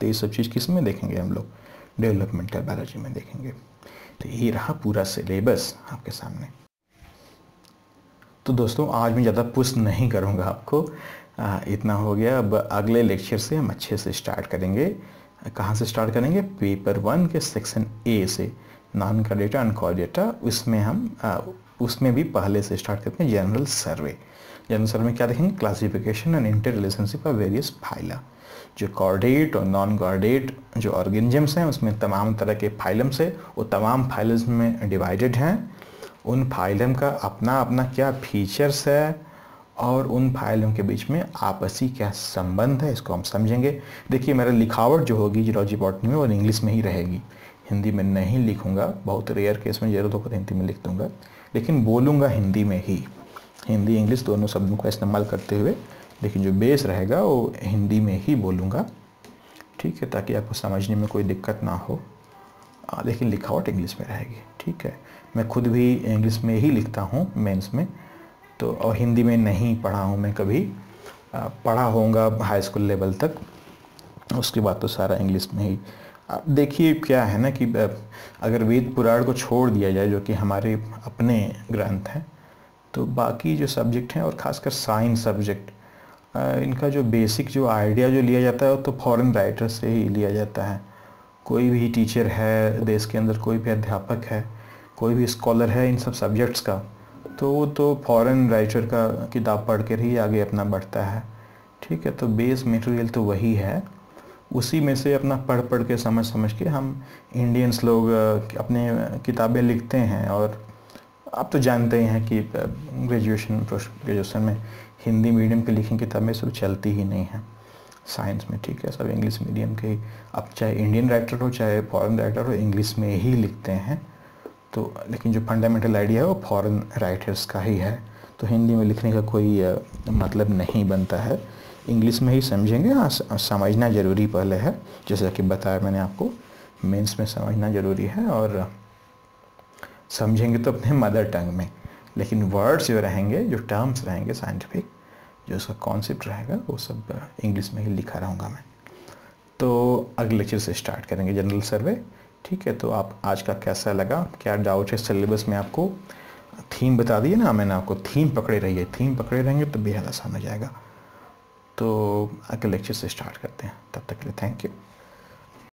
तो ये सब चीज़ किस में देखेंगे हम लोग डेवलपमेंटल बायोलॉजी में देखेंगे तो यही रहा पूरा सिलेबस आपके सामने तो दोस्तों आज मैं ज़्यादा पुष्ट नहीं करूँगा आपको आ, इतना हो गया अब अगले लेक्चर से हम अच्छे से स्टार्ट करेंगे कहाँ से स्टार्ट करेंगे पेपर वन के सेक्शन ए से नॉन का डेटा अनकॉल डेटा उसमें हम आ, उसमें भी पहले से स्टार्ट करते हैं जनरल सर्वे आंसर में क्या देखेंगे classification and inter relationship of various phyla जो कॉर्डेट और नॉन कॉर्डेट जो ऑर्गेनिजम्स हैं उसमें तमाम तरह के फाइलम्स है वो तमाम फाइलम्स में डिवाइडेड हैं उन फाइलम का अपना अपना क्या फीचर्स है और उन फाइलों के बीच में आपसी क्या संबंध है इसको हम समझेंगे देखिए मेरा लिखावट जो होगी जीरोजी बॉटनी में वो इंग्लिश में ही रहेगी हिंदी में नहीं लिखूँगा बहुत रेयर केस में जरूरत होकर तो हिंदी में लिख दूंगा लेकिन बोलूँगा हिंदी में ही हिंदी इंग्लिश दोनों शब्दों का इस्तेमाल करते हुए लेकिन जो बेस रहेगा वो हिंदी में ही बोलूँगा ठीक है ताकि आपको समझने में कोई दिक्कत ना हो लेकिन लिखावट इंग्लिश में रहेगी ठीक है मैं खुद भी इंग्लिश में ही लिखता हूँ मेंस में तो और हिंदी में नहीं पढ़ा हूँ मैं कभी पढ़ा होगा हाई स्कूल लेवल तक उसके बाद तो सारा इंग्लिश में ही देखिए क्या है ना कि अगर वेद पुराण को छोड़ दिया जाए जो कि हमारे अपने ग्रंथ हैं तो बाकी जो सब्जेक्ट हैं और ख़ासकर साइंस सब्जेक्ट इनका जो बेसिक जो आइडिया जो लिया जाता है वो तो फॉरेन राइटर से ही लिया जाता है कोई भी टीचर है देश के अंदर कोई भी अध्यापक है कोई भी स्कॉलर है इन सब सब्जेक्ट्स का तो वो तो फॉरेन राइटर का किताब पढ़ कर ही आगे अपना बढ़ता है ठीक है तो बेस मटेरियल तो वही है उसी में से अपना पढ़ पढ़ के समझ समझ के हम इंडियंस लोग अपने किताबें लिखते हैं और आप तो जानते ही हैं कि ग्रेजुएशन पोस्ट ग्रेजुएशन में हिंदी मीडियम के लिखी किताबें सब चलती ही नहीं हैं साइंस में ठीक है सब इंग्लिश मीडियम के अब चाहे इंडियन राइटर हो चाहे फॉरेन राइटर हो इंग्लिश में ही लिखते हैं तो लेकिन जो फंडामेंटल आइडिया है वो फॉरेन राइटर्स का ही है तो हिंदी में लिखने का कोई मतलब नहीं बनता है इंग्लिश में ही समझेंगे हाँ समझना ज़रूरी पहले है जैसा कि बताया मैंने आपको मेंस में समझना ज़रूरी है और समझेंगे तो अपने मदर टंग में लेकिन वर्ड्स जो रहेंगे जो टर्म्स रहेंगे साइंटिफिक जो उसका कॉन्सेप्ट रहेगा वो सब इंग्लिश में ही लिखा रहूँगा मैं तो अगले लेक्चर से स्टार्ट करेंगे जनरल सर्वे ठीक है तो आप आज का कैसा लगा क्या डाउट है सिलेबस में आपको थीम बता दिए ना मैंने आपको थीम पकड़े रहिए थीम पकड़े रहेंगे तो बेहद आसान हो जाएगा तो अगले लेक्चर से स्टार्ट करते हैं तब तक के लिए थैंक यू